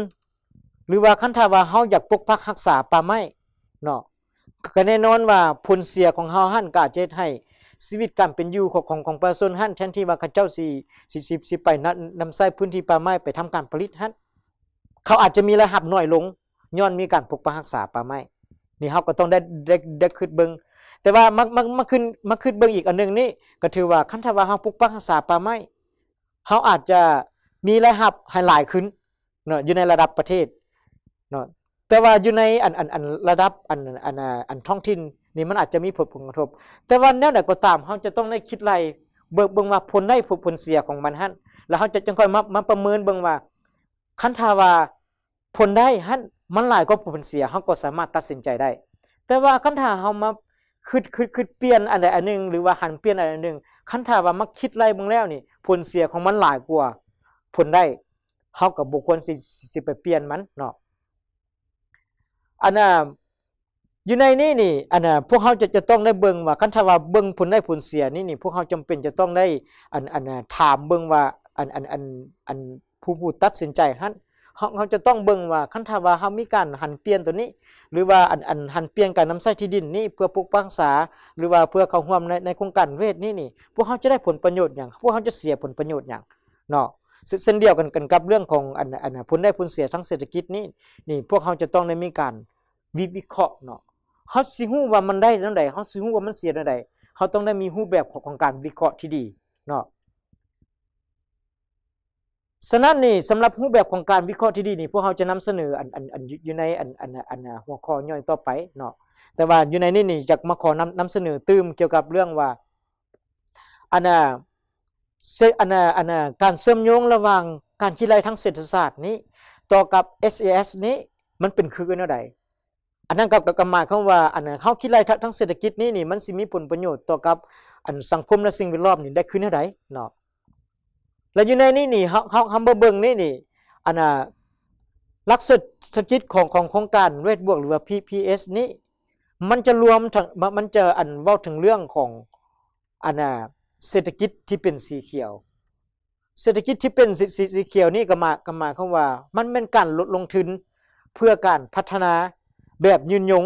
หรือว่าคันถ้าว่าเฮาอยากปกปักรักษาป่าไม้เนาะก็แน่นอนว่าผลเสียของเฮาหั่นกาเจะให้ชีวิตการเป็นอยู่ของของของประชาชนหั่นแทนที่ว่าเขาเจ้าสี่สิสิสิไปนนำใช้พื้นที่ป่าไม้ ไปทำการผลิตหั่นเขาอาจจะมีระหับหน่อยลงย้อนมีการปกปักรักษาป่าไม้ นี่เฮาก็ต้องได้ได้ได้คิดเบิ่งแต่ว่ามามามาขึ้นมาขึ้นเบิ่งอีกอันนึงนี่ ก็ถือว่าคันถ้าว่าเฮาปกปกรักษาป่าไม้เฮาอาจจะมีระหับให้หลายขึ้นเนาะอยู่ในระดับประเทศเนาะแต่ว่าอยู่ในอันอันอันระดับอันอันอันท้องถิ่นนี่มันอาจจะมีผลกระทบ แต่ว่าแนวไหนก็ตามเขาจะต้องได้คิดไรเบิกเบิงว่าผลได้ผลเสียของมันฮั่นแล้วเขาจะจังค่อยมามาประเมินเบิงว่า คันทาว่าผลได้ฮั่นมันหลายก็ผลเสียเขาก็สามารถตัดสินใจได้ แต่ว่าคันทาเขามาคือคือคือเปลี่ยนอันใดอันหนึ่งหรือว่าหันเปลี่ยนอันใดหนึ่งคันทาว่ามาคิดไรเบิ่งแล้วนี่ผลเสียของมันหลายกว่า ผลได้เขากับบุคคลสิสิไปเปลี่ยนมันเนาะอันน่ะอยู่ในนี่นี่อันน่ะพวกเขาจะจะต้องได้เบิ่งว่าคันทาว่าเบิ่งผลได้ผลเสียนี่นี่ พวกเขาจำเป็นจะต้องได้อันอันน่ะถามเบิ่งว่าอันอันอันอันผู้ผู้ตัดสินใจฮั่นเขาเขาจะต้องเบิ่งว่าคันทาว่าเขามีการหันเปลี่ยนตัวนี้ หรือว่าอันอันหันเปลี่ยนการนำใช้ที่ดินนี่เพื่อปกป้องษาหรือว่าเพื่อเขาห่วมในในโครงการเวทนี่นี่ พวกเขาจะได้ผลประโยชน์อย่างพวกเขาจะเสียผลประโยชน์อย่างเนาะเส้นเดียวกันกันกับเรื่องของอันอันผลได้ผลเสียทั้งเศรษฐกิจนี่นี่ พวกเขาจะต้องได้มีการวิวิเคราะห์เนาะเขาสิหู้ว่ามันได้จังไดเขาสิหู้ว่ามันเสียจังไดเขาต้องได้มีรูปแบบของการวิเคราะห์ที่ดีเนาะ ฉะนั้นนี่สำหรับรูปแบบของการวิเคราะห์ที่ดีนี่พวกเราจะนำเสนออันอันอันอยู่ในอันอันอันหัวข้อย่อยต่อไปเนาะ แต่ว่าอยู่ในนี่นี่จะมาขอนำนำเสนอตื้มเกี่ยวกับเรื่องว่าอันน่ะอันน่ะอันน่ะการเชื่อมโยงระหว่างการคิดไรทั้งเศรษฐศาสตร์นี้ต่อกับ SAS นี้มันเป็นคือกันเท่าร่อันนั้นก็กหมายคำาว่าอันนั้นเขาคิดไรทั้งเศรษฐกิจนี่นี่มันสิมีผลประโยชน์ต่อกับอันสังคมและสิ่งแวดล้อมนี่ได้ขึ้นเท่าร่เนาะแล้วอยู่ในนี่นี่เขาทำเบ่เบิ่งนี่นี่อันน่ะลักษณะเศรษฐกิจของของโครงการเวทบวกหรือว่า PPS นี้ มันจะรวมงมันจะอันว่าถึงเรื่องของอันน่ะเศรษฐกิจที่เป็นสีเขียว เศรษฐกิจที่เป็นสีสีเขียวนี่ก็มากมาคำาว่า มันเป็นการลดลงทุนเพื่อการพัฒนาแบบยืนยง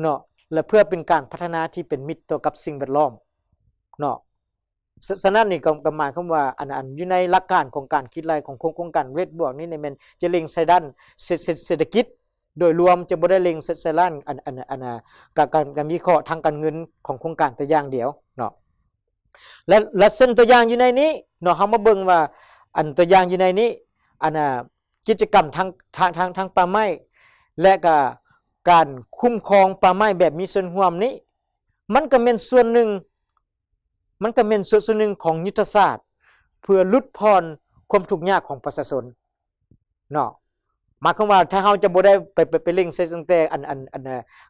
เนาะและเพื่อเป็นการพัฒนาที่เป็นมิตรต่อกับสิ่งแวดล้อมเนาะสสนั่นนี่ก็หมายคำว่า อันอันอยู่ในหลักการของการคิดไรของโครงการเวทบวกนี่ในมันจะเล็งใส่ด้านเศรษฐกิจ โดยรวมจะบ่ได้เล็งใส่ดอันอันอันอันการการวิเคราะห์ทางการเงินของโครงการแต่อย่างเดียวเนาะและและเส้นตัวอย่างอยู่ในนี้เนาะเฮามาเบิ่งว่าอันตัวอย่างอยู่ในนี้อันกิจกรรมทางทางทางทางป่าไม้และก็การคุ้มครองป่าไม้แบบมีส่วนร่วมนี้ มันก็เป็นส่วนหนึ่งมันก็เป็นส่วนส่วนหนึ่งของยุทธศาสตร์ เพื่อลดพรความทุกข์ยากของประชาชนเนาะมาควาว่าถ้าเราจะบ่ได้ไปไปไปเล่งใส่ตั้งแต่อันอันอัน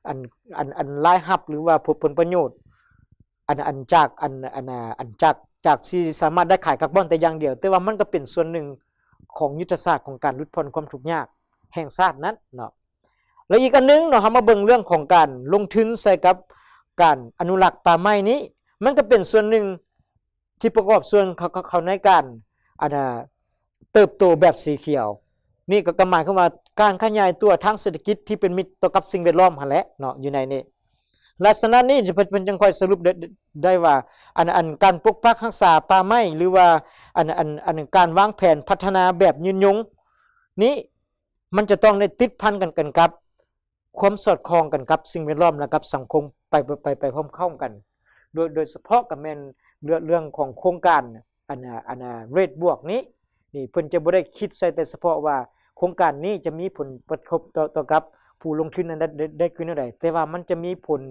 อันอันอันลายหับหรือว่าผลประโยชน์ อันอันจากอันอันอันจากจากที่สามารถได้ขายคาร์บอนแต่อย่างเดียว แต่ว่ามันก็เป็นส่วนหนึ่งของยุทธศาสตร์ของการลดพรความทุกข์ยากแห่งชาตินั้นเนาะแล้วอีกอันนึงเราทำมาเบิ่งเรื่องของการลงทุนใส่กับการอนุรักษ์ป่าไม้นี้มันก็เป็นส่วนหนึ่งที่ประกอบส่วนเขาเขาในการอันเติบโตแบบสีเขียว นี่ก็หมายเข้ามาการขยายตัวทางเศรษฐกิจที่เป็นมิตรต่อกับสิ่งแวดล้อมหันแหละเนาะอยู่ในนี้ลักษณะนี้จะเป็นจังค่อยสรุปได้ว่า อันอันการปกปักรักษาป่าไม้หรือว่าอันอันอันการวางแผนพัฒนาแบบยืนยงนี้มันจะต้องได้ติดพันกันกันกับความสอดคล้องกันกับสิ่งแวดล้อมและกับสังคมไปไปไปพร้อมเข้ากัน โดยโดยเฉพาะกับแมนเรื่องเรื่องของโครงการอันอันเรดบวกนี้นี่เพิ่นจะบ่ได้คิดใส่แต่เฉพาะว่าโครงการนี้จะมีผลกระทบต่อต่อกับผู้ลงทุนนั้นได้ได้คืนเท่าใดแต่ว่ามันจะมีผล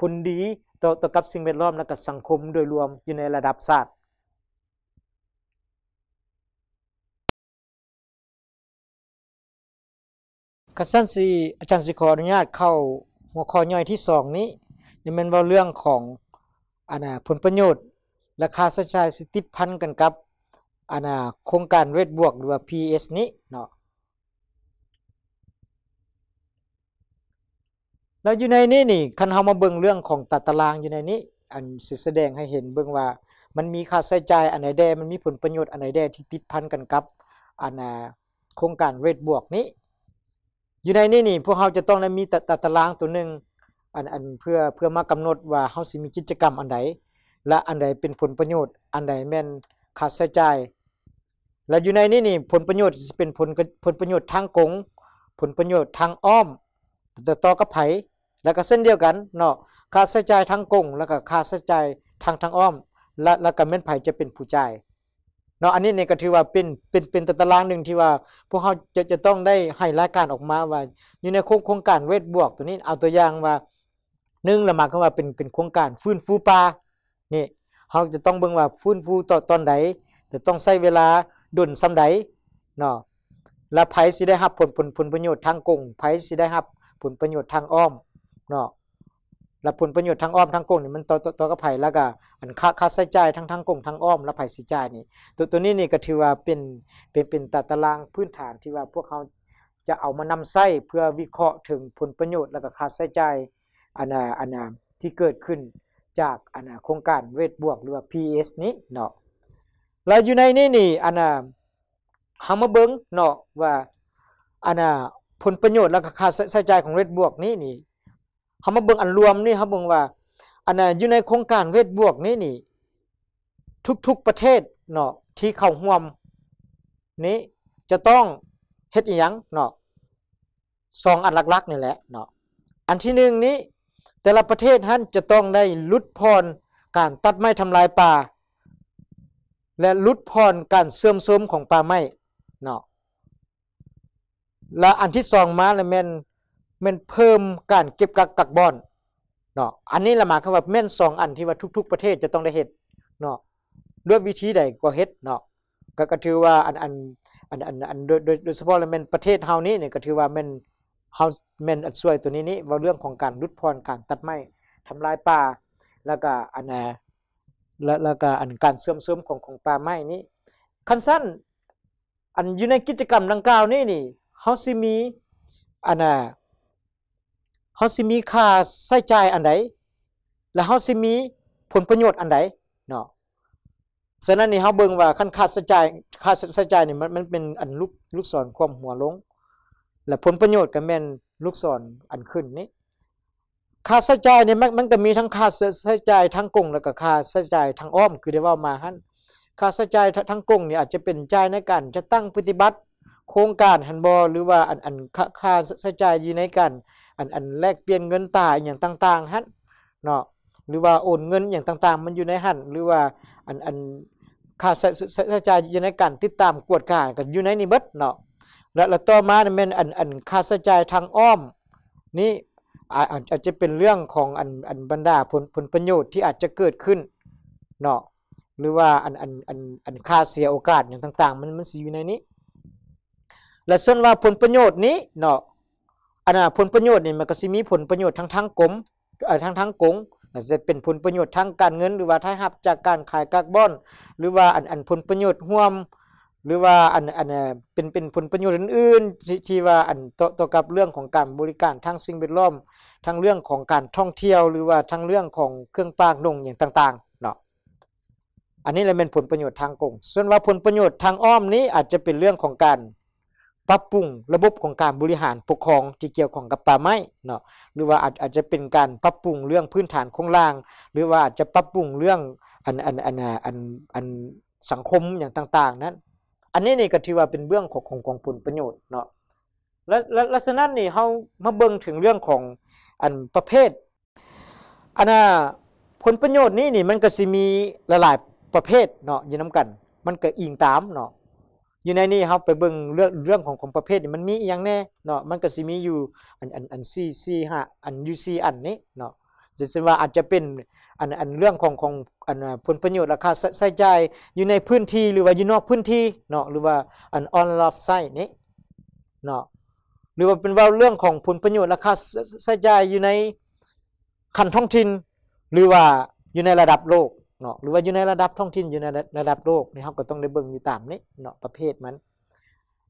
ผลดีต่อต่อกับสิ่งแวดล้อมและกับสังคมโดยรวมอยู่ในระดับชาติกสั้นสีอาจารย์สิขออนุญาตเข้าหัวข้อย่อยที่สองนี้ังเป็นว่าเรื่องของอานาผลประโยชน์ราคาสช้จายสิติดพันกันกับอานาโครงการเวทบวก หรือว่า PS นี้เนาะแล้วอยู่ในนี้นี่คันเฮามาเบิ่งเรื่องของตัดตารางอยู่ในนี้อันสิแสดงให้เห็นเบิ่งว่า มันมีค่าใช้จ่ายอันไหนแดมันมีผลประโยชน์อันไหนแดที่ติดพันกันกับอันโครงการเวทบวกนี้อยู่ในนี่นี่พวกเขาจะต้องได้มีตารางตัวหนึ่งอันอันเพื่อเพื่อมากำหนดว่าเขาสิมีกิจกรรมอันใดและอันใดเป็นผลประโยชน์อันใดแม่นค่าใช้จ่ายและอยู่ในนี่นี่ผลประโยชน์จะเป็นผลผลประโยชน์ทางกงผลประโยชน์ทางอ้อมต่อต่อกระไผแล้วก็เส้นเดียวกันเนาะค่าใช้จ่ายทางกงแล้วก็ค่าใช้จ่ายทางทางอ้อม และแล้วก็แม่นไผ่จะเป็นผู้จ่ายนาะอันนี้เนี่ยก็ถือว่าเป็นเป็นเป็นตารางหนึ่งที่ว่า พวกเขาจะจะต้องได้ให้รายการออกมาว่าอยู่ในโครงการเวทบวก ตัวนี้เอาตัวอย่างว่าหนึ่งละมาเข้ามาเป็นเป็นโครงการ ฟื้นฟูป่านี่เขาจะต้องเบิ่งว่าฟื้นฟูตอนตอนไหนจะต้องใช้เวลาดุนซ้ำใดเนาะและไผสิได้รับผลผลผลประโยชน์ทางกงไผสิได้รับผลประโยชน์ทางอ้อมเนาะและผลประโยชน์ทางอ้อมทางกงนี่มันตัวตัวกระไผ่แล้วก็อันค่าค่าใช้จ่ายทั้งทั้งกงทั้งอ้อมและไผ่ใช้จ่ายนี่ ตัวตัวนี้นี่ ก็ถือว่าเป็นเป็นเป็นตารางพื้นฐานที่ว่าพวกเขาจะเอามานำใช้เพื่อวิเคราะห์ถึงผลประโยชน์ และก็ค่าใช้จ่ายอันาอันาที่เกิดขึ้นจากอันาโครงการเวทบวก หรือว่า PS นี้เนาะแล้วอยู่ในนี่นี่อันาฮามาเบิ้งเนาะว่าอันาผลประโยชน์และก็ค่าใช้จ่ายของเวทบวกนี้นี่ขามาเบิ่งอันรวมนี่เขาเบิ่งว่า อันน่ะอยู่ในโครงการเวทบวกนี่นี่ ทุกๆ ประเทศเนาะที่เข้าห่วม นี้จะต้องเฮ็ดอีหยังเนาะสองอันหลักๆนี่แหละเนาะอันที่หนึ่งนี้ แต่ละประเทศท่านจะต้องได้ลุดพรการตัดไม้ทำลายป่า และลุดพรการเสื่อมโทรมของป่าไม้เนาะและอันที่สองมาเลยแมนมันเพิ่มการเก็บกักกักบอนเนาะอันนี้ละหมาคำว่าแม่นสองอันที่ว่าทุก ๆ ประเทศจะต้องได้เห็ดเนาะด้วยวิธีใดก็เห็ดเนาะก็ก็ถือว่าอันอันอันอันอันโดยโดยเฉพาะแล้วแม่นประเทศเฮานี้เนี่ยก็ถือว่าแม่นเฮาแม่นอันซวยตัวนี้นี่ว่าเรื่องของการลดพรการตัดไม้ทำลายป่าแล้วก็อันแล้วแล้วก็อันการเสื่อมื่อมของของป่าไม้นี้คันสั้น อันอยู่ในกิจกรรมดังกล่าวนี่นี่ เฮาซิมีอันแอเขาสิมีค่าใช้จ่ายอันใด และเขาสิมีผลประโยชน์อันใดเนาะฉะนั้นนี่เขาเบิ่งว่าคันค่าใช้จ่ายค่าใช้จ่ายนี่มันมันเป็นอันลูกลูกศรความหัวลง และผลประโยชน์ก็แม่นลูกศรอันขึ้นนี้ค่าใช้จ่ายเนี่ยมันมันก็มีทั้งค่าใช้จ่ายทั้งกงแล้วก็ค่าใช้จ่ายทั้งอ้อม คือได้ว่ามาหั่นค่าใช้จ่ายทั้งกงเนี่ยอาจจะเป็นจ่ายในการจะตั้งปฏิบัติ โครงการหันบอหรือว่าอันอันค่าใช้จ่ายอยู่ในการอันอันแลกเปลี่ยนเงินตาอย่างต่างๆฮะเนาะหรือว่าโอนเงินอย่างต่าง ๆ มันอยู่ในหันหรือว่าอันอันค่าใช้จ่ายอยู่ในการติดตามกวดกากันอยู่ในนี้เบิดเนาะและละต่อมาเนี่ยมันอันอันค่าใช้จ่ายทางอ้อมนี่อาจจะเป็นเรื่องของอันอันบรรดาผลผลประโยชน์ที่อาจจะเกิดขึ้นเนาะหรือว่าอันอันอันอันค่าเสียโอกาสอย่างต่างๆมันมันสิอยู่ในนี้ และส่วนว่าผลประโยชน์นี้เนาะอันน่ะผลประโยชน์นี่มันก็สิมีผลประโยชน์ทั้งทั้งกลมทั้งทั้งกงจจะเป็นผลประโยชน์ทางการเงิน หรือว่าท้ายหับจากการขายคาร์บอน หรือว่าอันอันผลประโยชน์ห่วม หรือว่าอันอันเป็นเป็นผลประโยชน์อื่นๆที่ว่าอันต่อต่อกับเรื่องของการบริการทั้งสิ่งแวดล้อมทั้งเรื่องของการท่องเที่ยว หรือว่าทั้งเรื่องของเครื่องปากนงอย่างต่างๆเนาะอันนี้เลยเป็นผลประโยชน์ทางกงส่วนว่าผลประโยชน์ทางอ้อมนี้อาจจะเป็นเรื่องของการปรับปรุงระบบของการบริหารปกครองที่เกี่ยวของกับป่าไม้เนาะหรือว่าอาจอาจจะเป็นการปรับปรุงเรื่องพื้นฐานขรงล่าง หรือว่าอาจจะปรับปรุงเรื่องอันอันอันอันอันสังคมอย่างต่าง ๆ นั้น อันนี้นี่ก็ถือว่าเป็นเรื่องของของของผลประโยชน์เนาะและและักษณะนี่เฮามาเบิ่งถึงเรื่องของอันประเภทอันน่ะผลประโยชน์นี่นี่มันก็สิมีหลายๆประเภทเนาะอยู่นำกัน มันก็อิงตามเนาะอยู่ในนี้เขาไปเบิ่งเรื่องเรื่องของของประเภทนี่มันมีอย่างแน่เนาะมันก็สิมีอยู่อันอันอันซีซีฮะอันยูซีอันนี้เนาะจะสว่าอาจจะเป็นอันอันเรื่องของของอันผลประโยชน์ราคาใส่ใจอยู่ในพื้นที่หรือว่าอยู่นอกพื้นที่เนาะหรือว่าอันออนไลน์ไซต์นี้เนาะหรือว่าเป็นว่าเรื่องของผลประโยชน์ราคาใส่ใจอยู่ในขันท้องถิ่น หรือว่าอยู่ในระดับโลกเนาะหรือว่าอยู่ในระดับท้องถิ่นอยู่ในระดับโลกนี่เขาก็ต้องได้เบิ่งอยู่ตามนี้เนาะประเภทมัน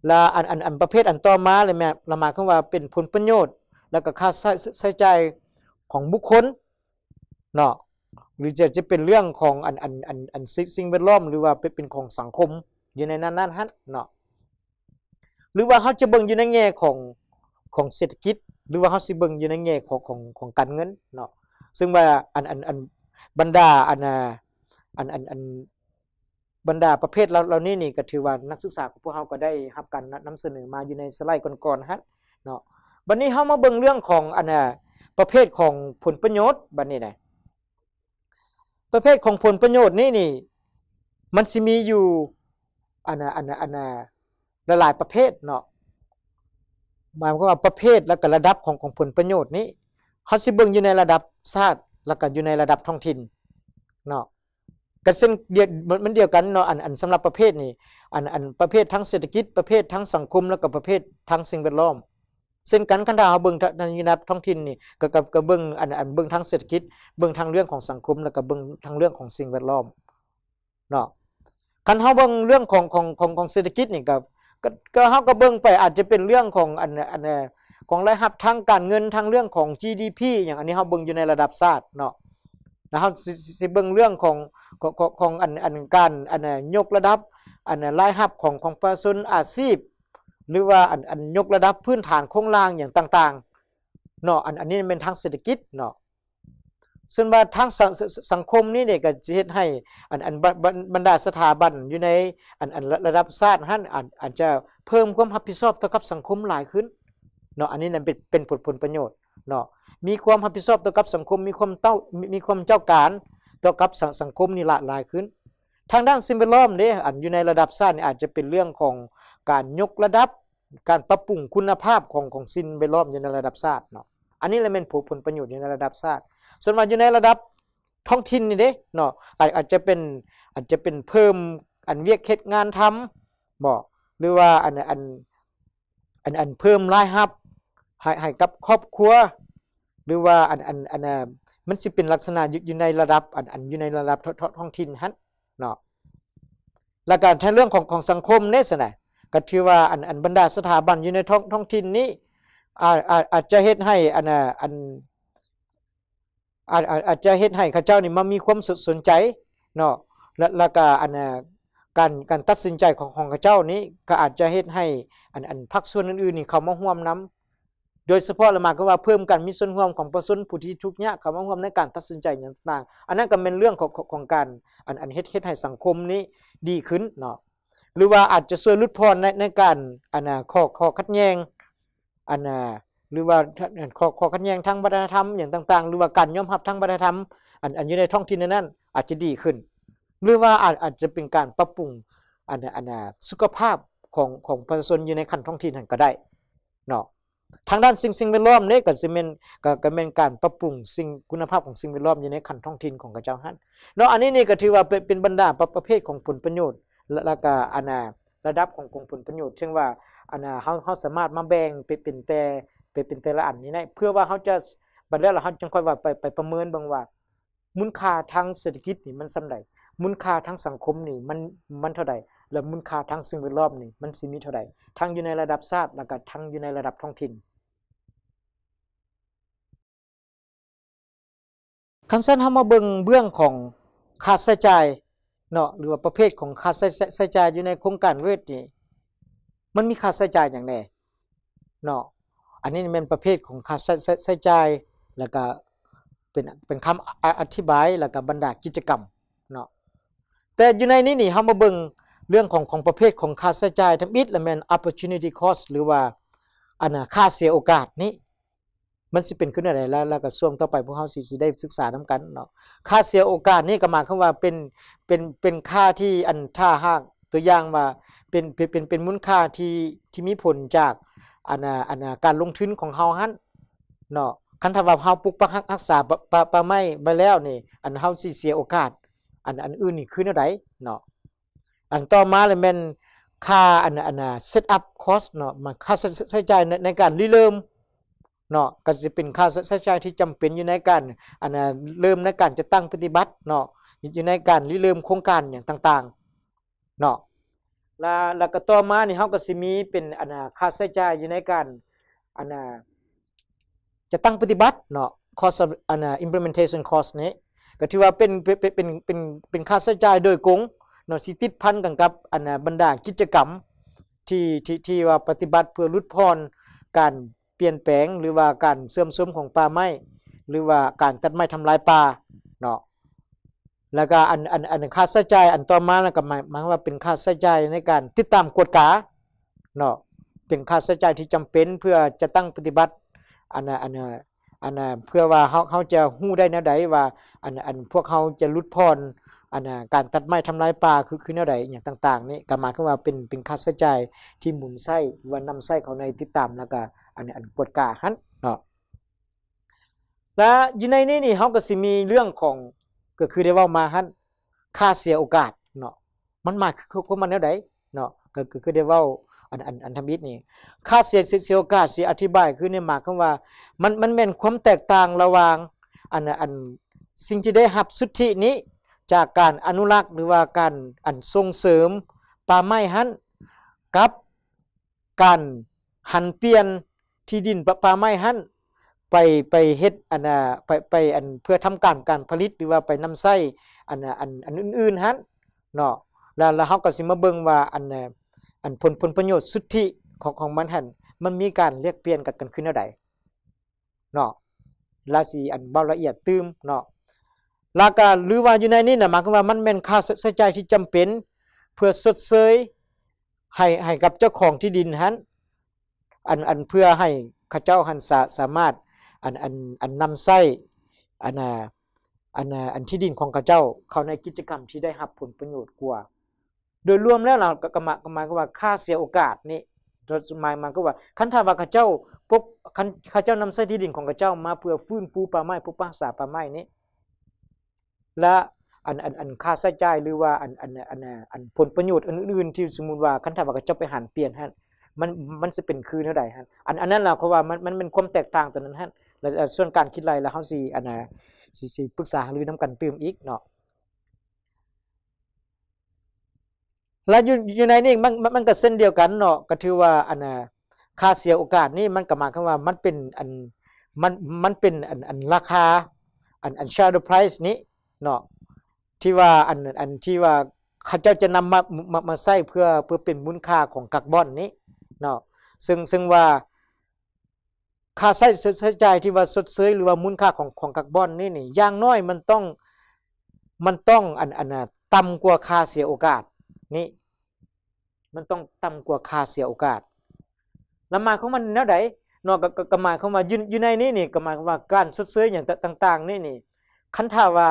แลวอันอันอัน ประเภทอันต่อมาเลยแม่ละหมาดคำว่าเป็นผลประโยชน์ แล้วก็ค่าใช้ใจ่ายของบุคคลเนาะหรือจะจะเป็นเรื่องของอันอันอันอันสิ่งแวดล้อมหรือว่าเป็นของสังคมอยู่ในนั้นนั้นฮะเนาะหรือว่าเขาจะเบิ่งอยู่ในแง่ของของเศรษฐกิจหรือว่าเขาสิเบิ่งอยู่ในแง่ของของของการเงินเนาะซึ่งว่าอันอันอันบรรดาอันอันอันบรรดาประเภทเราเรานี่นี่ก็ถือว่านักศึกษาของพวกเราก็ได้รับการนำเสนอมาอยู่ในสไลด์ก่อนๆฮะเนาะบัดนนี้เฮามาเบิ่งเรื่องของอันประเภทของผลประโยชน์ บัดนนี้นะประเภทของผลประโยชน์นี่นี่ มันสิมีอยู่อันอันอันหลายประเภทเนาะหมายความว่าประเภทและก็ระดับของของผลประโยชน์นี้เฮาสิเบิ่งอยู่ในระดับชาติแล้วก็อยู่ในระดับท้องถิ่นเนาะก็เส้นเดียวมันเดียวกันเนาะอันอันสำหรับประเภทนี้ อันอันประเภททั้งเศรษฐกิจประเภททั้งสังคมแล้วก็ประเภททั้งสิ่งแวดล้อมเส้นกันขันดาวเบิองในยุนับท้องถิ่นนี่กบกับกับเบิ้งอันอันเบิองทั้งเศรษฐกิจเบิองทางเรื่องของสังคมแล้วก็เบิองทางเรื่องของสิ่งแวดล้อมเนาะขันเฮาเบิ้งเรื่องของของของของเศรษฐกิจนี่กับก็เฮาก็เบิ้งไปอาจจะเป็นเรื่องของอันอันของรายรับทางการเงินทางเรื่องของ GDP อย่างอันนี้เขาเบิ่งอยู่ในระดับชาตเนาะนะรับสิเบิ่งเรื่องของของของอันอันการอันยกระดับอันรายรับของของประชาชนอาชีพหรือว่าอันอันยกระดับพื้นฐานโครงล่างอย่างต่างๆเนาะอันอันนี้เป็นทางเศรษฐกิจเนาะส่วนว่าทางสังคมนี่เนี่ยก็จะเห็นให้อันอันบรรดาสถาบันอยู่ในอันอันระดับชาติท่านอาจจะเพิ่มความรับผิดชอบต่อกับสังคมหลายขึ้นเนาะอันนี้นั่นเป็นเป็นผลผลประโยชน์เนาะมีความรับผิดชอบต่อกับสังคมมีความเต้ามีความเจ้าการต่อกับสังสังคมนี่หลากหลายขึ้น ทางด้านสิ่งแวดล้อมเนี่ยอันอยู่ในระดับชติเนี่อาจจะเป็นเรื่องของการยกระดับ การปรับปรุงคุณภาพของของสิ่งแวดล้อมอยู่ในระดับชาติเนาะอันนี้เลยเป็นผลผลประโยชน์อยู่ในระดับชาติส่วนมาอยู่ในระดับท้องถิ่นนี่เด้เนาะอาจจะเป็นอาจจะเป็นเพิ่มอันเวียกเฮ็ดงานทำบอกหรือว่าอันอันอันอันเพิ่มรายรับให้ให้กับครอบครัวหรือว่าอันอันอันมันสิเป็นลักษณะอยู่ในระดับอันอันอยู่ในระดับ ท้องถิ่นฮะเนาะและการทช้เรื่องของของสังคมเนี่ยสินะก็ถือว่าอันอันบรรดาสถาบันอยู่ในท้องท้องถิ่นนี้ อาอาอาจจะเฮ็ดให้อันอัน อาจอาจจะเฮ็ดให้ข้าเจ้านี่มามีความสนใจเนาะและและก็อันการการตัดสินใจของของข้าเจ้านี้ก็อาจจะเฮ็ดให้ อันอันพรรคส่วนอื่นๆนี่เขามาร่วมนำโดยเฉพาะละมาก็ว่าเพิ่มการมิสุนห่วมของประสุนผู้ที่ทุกเนย้ยคำวาาห่วมในการตัดสินใจอย่างต่างอันนั้นก็เป็นเรื่องของของการอันอันเฮ็ดเฮ็ดให้สังคมนี้ดีขึ้นเนาะหรือว่าอาจจะช่วยลดพรในในการอันข้อข้อขัดแย้งอันหรือว่าข้อข้อขัดแย้งทางวัฒนธรรมอย่างต่างๆ หรือว่าการยอมรับทางวัฒนธรรมอันอันอยู่ในท้องถิ่นนั้นอาจจะดีขึ้น หรือว่าอาจอาจจะเป็นการปรับปรุงอันอันสุขภาพของของประชาชนอยู่ในขั้นท้องถิ่นนั้นก็ได้เนาะทางด้านสิ่งสิ่งแวดล้อมเนี่ยก็จะเป็นก็เป็นการปรับปรุงสิ่งคุณภาพของสิ่งแวดล้อมอยู่ในขันท้องถิ่นของกระเจ้าฮั่นเนาะอันนี้นี่ก็ถือว่าเป็นบรรดาประเภทของผลประโยชน์และก็อานาระดับของกองผลประโยชน์เช่นว่าอานาเขาเขาสามารถมาแบ่งไปเป็นแต่ไปเป็นแต่ละอันนี้ได้เพื่อว่าเขาจะบรรดาเขาจึงค่อยว่าไปไปประเมินบางว่ามูลค่าทางเศรษฐกิจนี่มันสำไดมูลค่าทางสังคมนี่มันมันเท่าไหร่และมูลค่าทั้งสิ่งแวดล้อมนี่มันสิมีเท่าใดทั้งอยู่ในระดับชาติแล้วก็ทั้งอยู่ในระดับท้องถิ่นคันซั่นเฮามาเบิ่งเบื้องของค่าใช้จ่ายเนาะหรือว่าประเภทของค่าใช้จ่ายอยู่ในโครงการเวทนี่มันมีค่าใช้จ่ายอย่างไรเนาะอันนี้เป็นประเภทของค่าใช้จ่ายแล้วก็เป็นเป็นคำอธิบายแล้วก็บรรดากิจกรรมเนาะแต่อยู่ในนี้นี่เฮามาเบิ่งเรื่องของของประเภทของค่าใช้จ่ายทั้งอิทและแมน opportunity cost หรือว่าอันน่ะค่าเสียโอกาสนี้มันสิเป็นขึ้นอะไรแล้วแล้วก็ช่วงต่อไปพวกเฮาสิสิได้ศึกษานำกันเนาะค่าเสียโอกาสนี่ก็หมายความว่าเป็นเป็นเป็นค่าที่อันท่าหากตัวอย่างว่าเป็นเป็นเป็นมูลค่าที่ที่มีผลจากอันน่ะอันน่ะการลงทุนของเฮาหั่นเนาะคันถ้าว่าเฮาปลูกปักรักษาปะปะไม้มาแล้วนี่ อันเฮาสิเสียโอกาส อันอันอื่นนี่คือแนวใดเนาะอันต่อมาเลยเป็นค่าอันอันเซตอัพคอสเนาะมันค่าใช้จ่ายในการริเริ่มเนาะก็จะเป็นค่าใช้จ่ายที่จำเป็นอยู่ในการอันเริ่มในการ จะตั้งปฏิบัติเนาะอยู่ในการริเริ่มโครงการอย่างต่างๆเนาะแล้วแล้วก็ต่อมานี่เฮาก็สิมีเป็นอันค่าใช้จ่ายอยู่ในการอันจะตั้งปฏิบัติเนาะคอสอัน implementation cost นี้ก็ถือว่าเป็นเป็นเป็นเป็นค่าใช้จ่ายโดยกงเนาะสิติดพันกันกับอันบรรดากิจกรรมที่ที่ที่ว่าปฏิบัติเพื่อลดพร การเปลี่ยนแปลง หรือว่าการเสื่อมโทรมของป่าไม้หรือว่าการตัดไม้ทำลายป่าเนาะแล้วก็อันอันอันค่าใช้จ่ายอันต่อมาแล้วก็หมายหมายว่าเป็นค่าใช้จ่ายในการติดตามกฎกาเนาะเป็นค่าใช้จ่ายที่จำเป็นเพื่อจะตั้งปฏิบัติอันอันอันเพื่อว่าเขาเขาจะหู้ได้แนวใดว่าอันอันพวกเขาจะลุดพรอันน้นการตัดไม้ทำลายป่าคือ คือแนวใดอย่างต่างๆนี่ก็มาขึ้นว่าเป็นเป็นค่าใช้จ่ายที่หมุนไส้ว่านำไส้เขาในติดตามแล้วก็อันนี้อันปวดกาฮันเนาะและอยู่ในนี้นี่เฮาก็สิมีเรื่องของก็คือได้ว่ามาฮันค่าเสียโอกาสเนาะมันมาคือคือมันแนวใดเนาะก็คือได้ว่าอันอันอันธมิตนี่ค่าเสียเสียโอกาสสิอธิบายคือในหมายคำว่า มันมันเม็นความแตกต่างระหว่างอันอันสิ่งที่ได้หับสุทธินี้จากการอนุรักษ์หรือว่าการอันส่งเสริมป่าไม้หันกับการหันเปลี่ยนที่ดินป่าไม้หันไปไปเฮ็ดอันไปไปอันเพื่อทำการการผลิตหรือว่าไปนำใส้อันอันอันอื่น ๆหันเนาะแล้วแล้วเฮาก็สิมาเบิ่งว่าอันอันผลผลประโยชน์สุทธิของของมันหันมันมีการเรียกเปลี่ยนกันกันขึ้นเท่าใดเนาะราศีอันเบาละเอียดตื้มเนาะลากาหรือว่าอยู่ในนี้นะหมายความว่ามันเป็นค่าใช้จ่ายที่จำเป็น เพื่อสด เสยให้ให้กับเจ้าของที่ดินฮันอันอันเพื่อให้ข้าเจ้าหันสาสามารถ อันอันอันนำไส้อันอันอันที่ดินของข้าเจ้า เขาในกิจกรรมที่ได้รับผลประโยชน์กว่า โดยรวมแล้วเรากำมากำมาก็ว่าค่าเสียโอกาสนี่เราสมายมาก็ว่าคันทาว่าข้าเจ้าพวกข้าเจ้านำไส้ที่ดินของข้าเจ้ามาเพื่อฟื้นฟูป่าไม้พวกป่าสาป่าไม้นี้และอันอันอันค่าใช้จ่ายหรือว่าอันอันอันอันผลประโยชน์อื่นๆที่สมมติว่า คันถามว่าจะไปหันเปลี่ยนฮะมันมันจะเป็นคืนเท่าไหร่ฮะอัน อันนั้นเราเขาว่ามันมันเป็นความแตกต่างตัวนั้นฮะแล้วส่วนการคิดรแล้วเขาสีอันน่ะสีสีปรึกษาหรือน้ำกันเติมอีกเนาะแล้วอยู่อยู่ในนี่มันมันก็เส้นเดียวกันเนาะก็ถือว่าอันน่ะค่าเสียโอกาสนี่มันก็หมายความว่ามันเป็นอันมันมันเป็นอันอันราคาอันอัน s h a ์ดไ price นี้เนาะที่ว่าอันอันที่ว่าเขาเจ้าจะนำมามามาใส่เพื่อเพื่อเป็นมูลค่าของคาร์บอนนี้เนาะซึ่งซึ่งว่า ค่าใช้เส้ยใจที่ว่าสดซสยหรือว่ามูลค่าของของคาร์บอนนี่นี่อย่างน้อยมันต้องมันต้องอันอันต่ำกว่าค่าเสียโอกาส นี่ มันต้องต่ำกว่าค่าเสียโอกาส แล้วมาของมันแนวไหนนอกกระมาเข้ามายือยู่ในนี้นี่กระมาว่าการสดซสยอย่างต่าง ๆ นี่นี่ คันถ่าว่า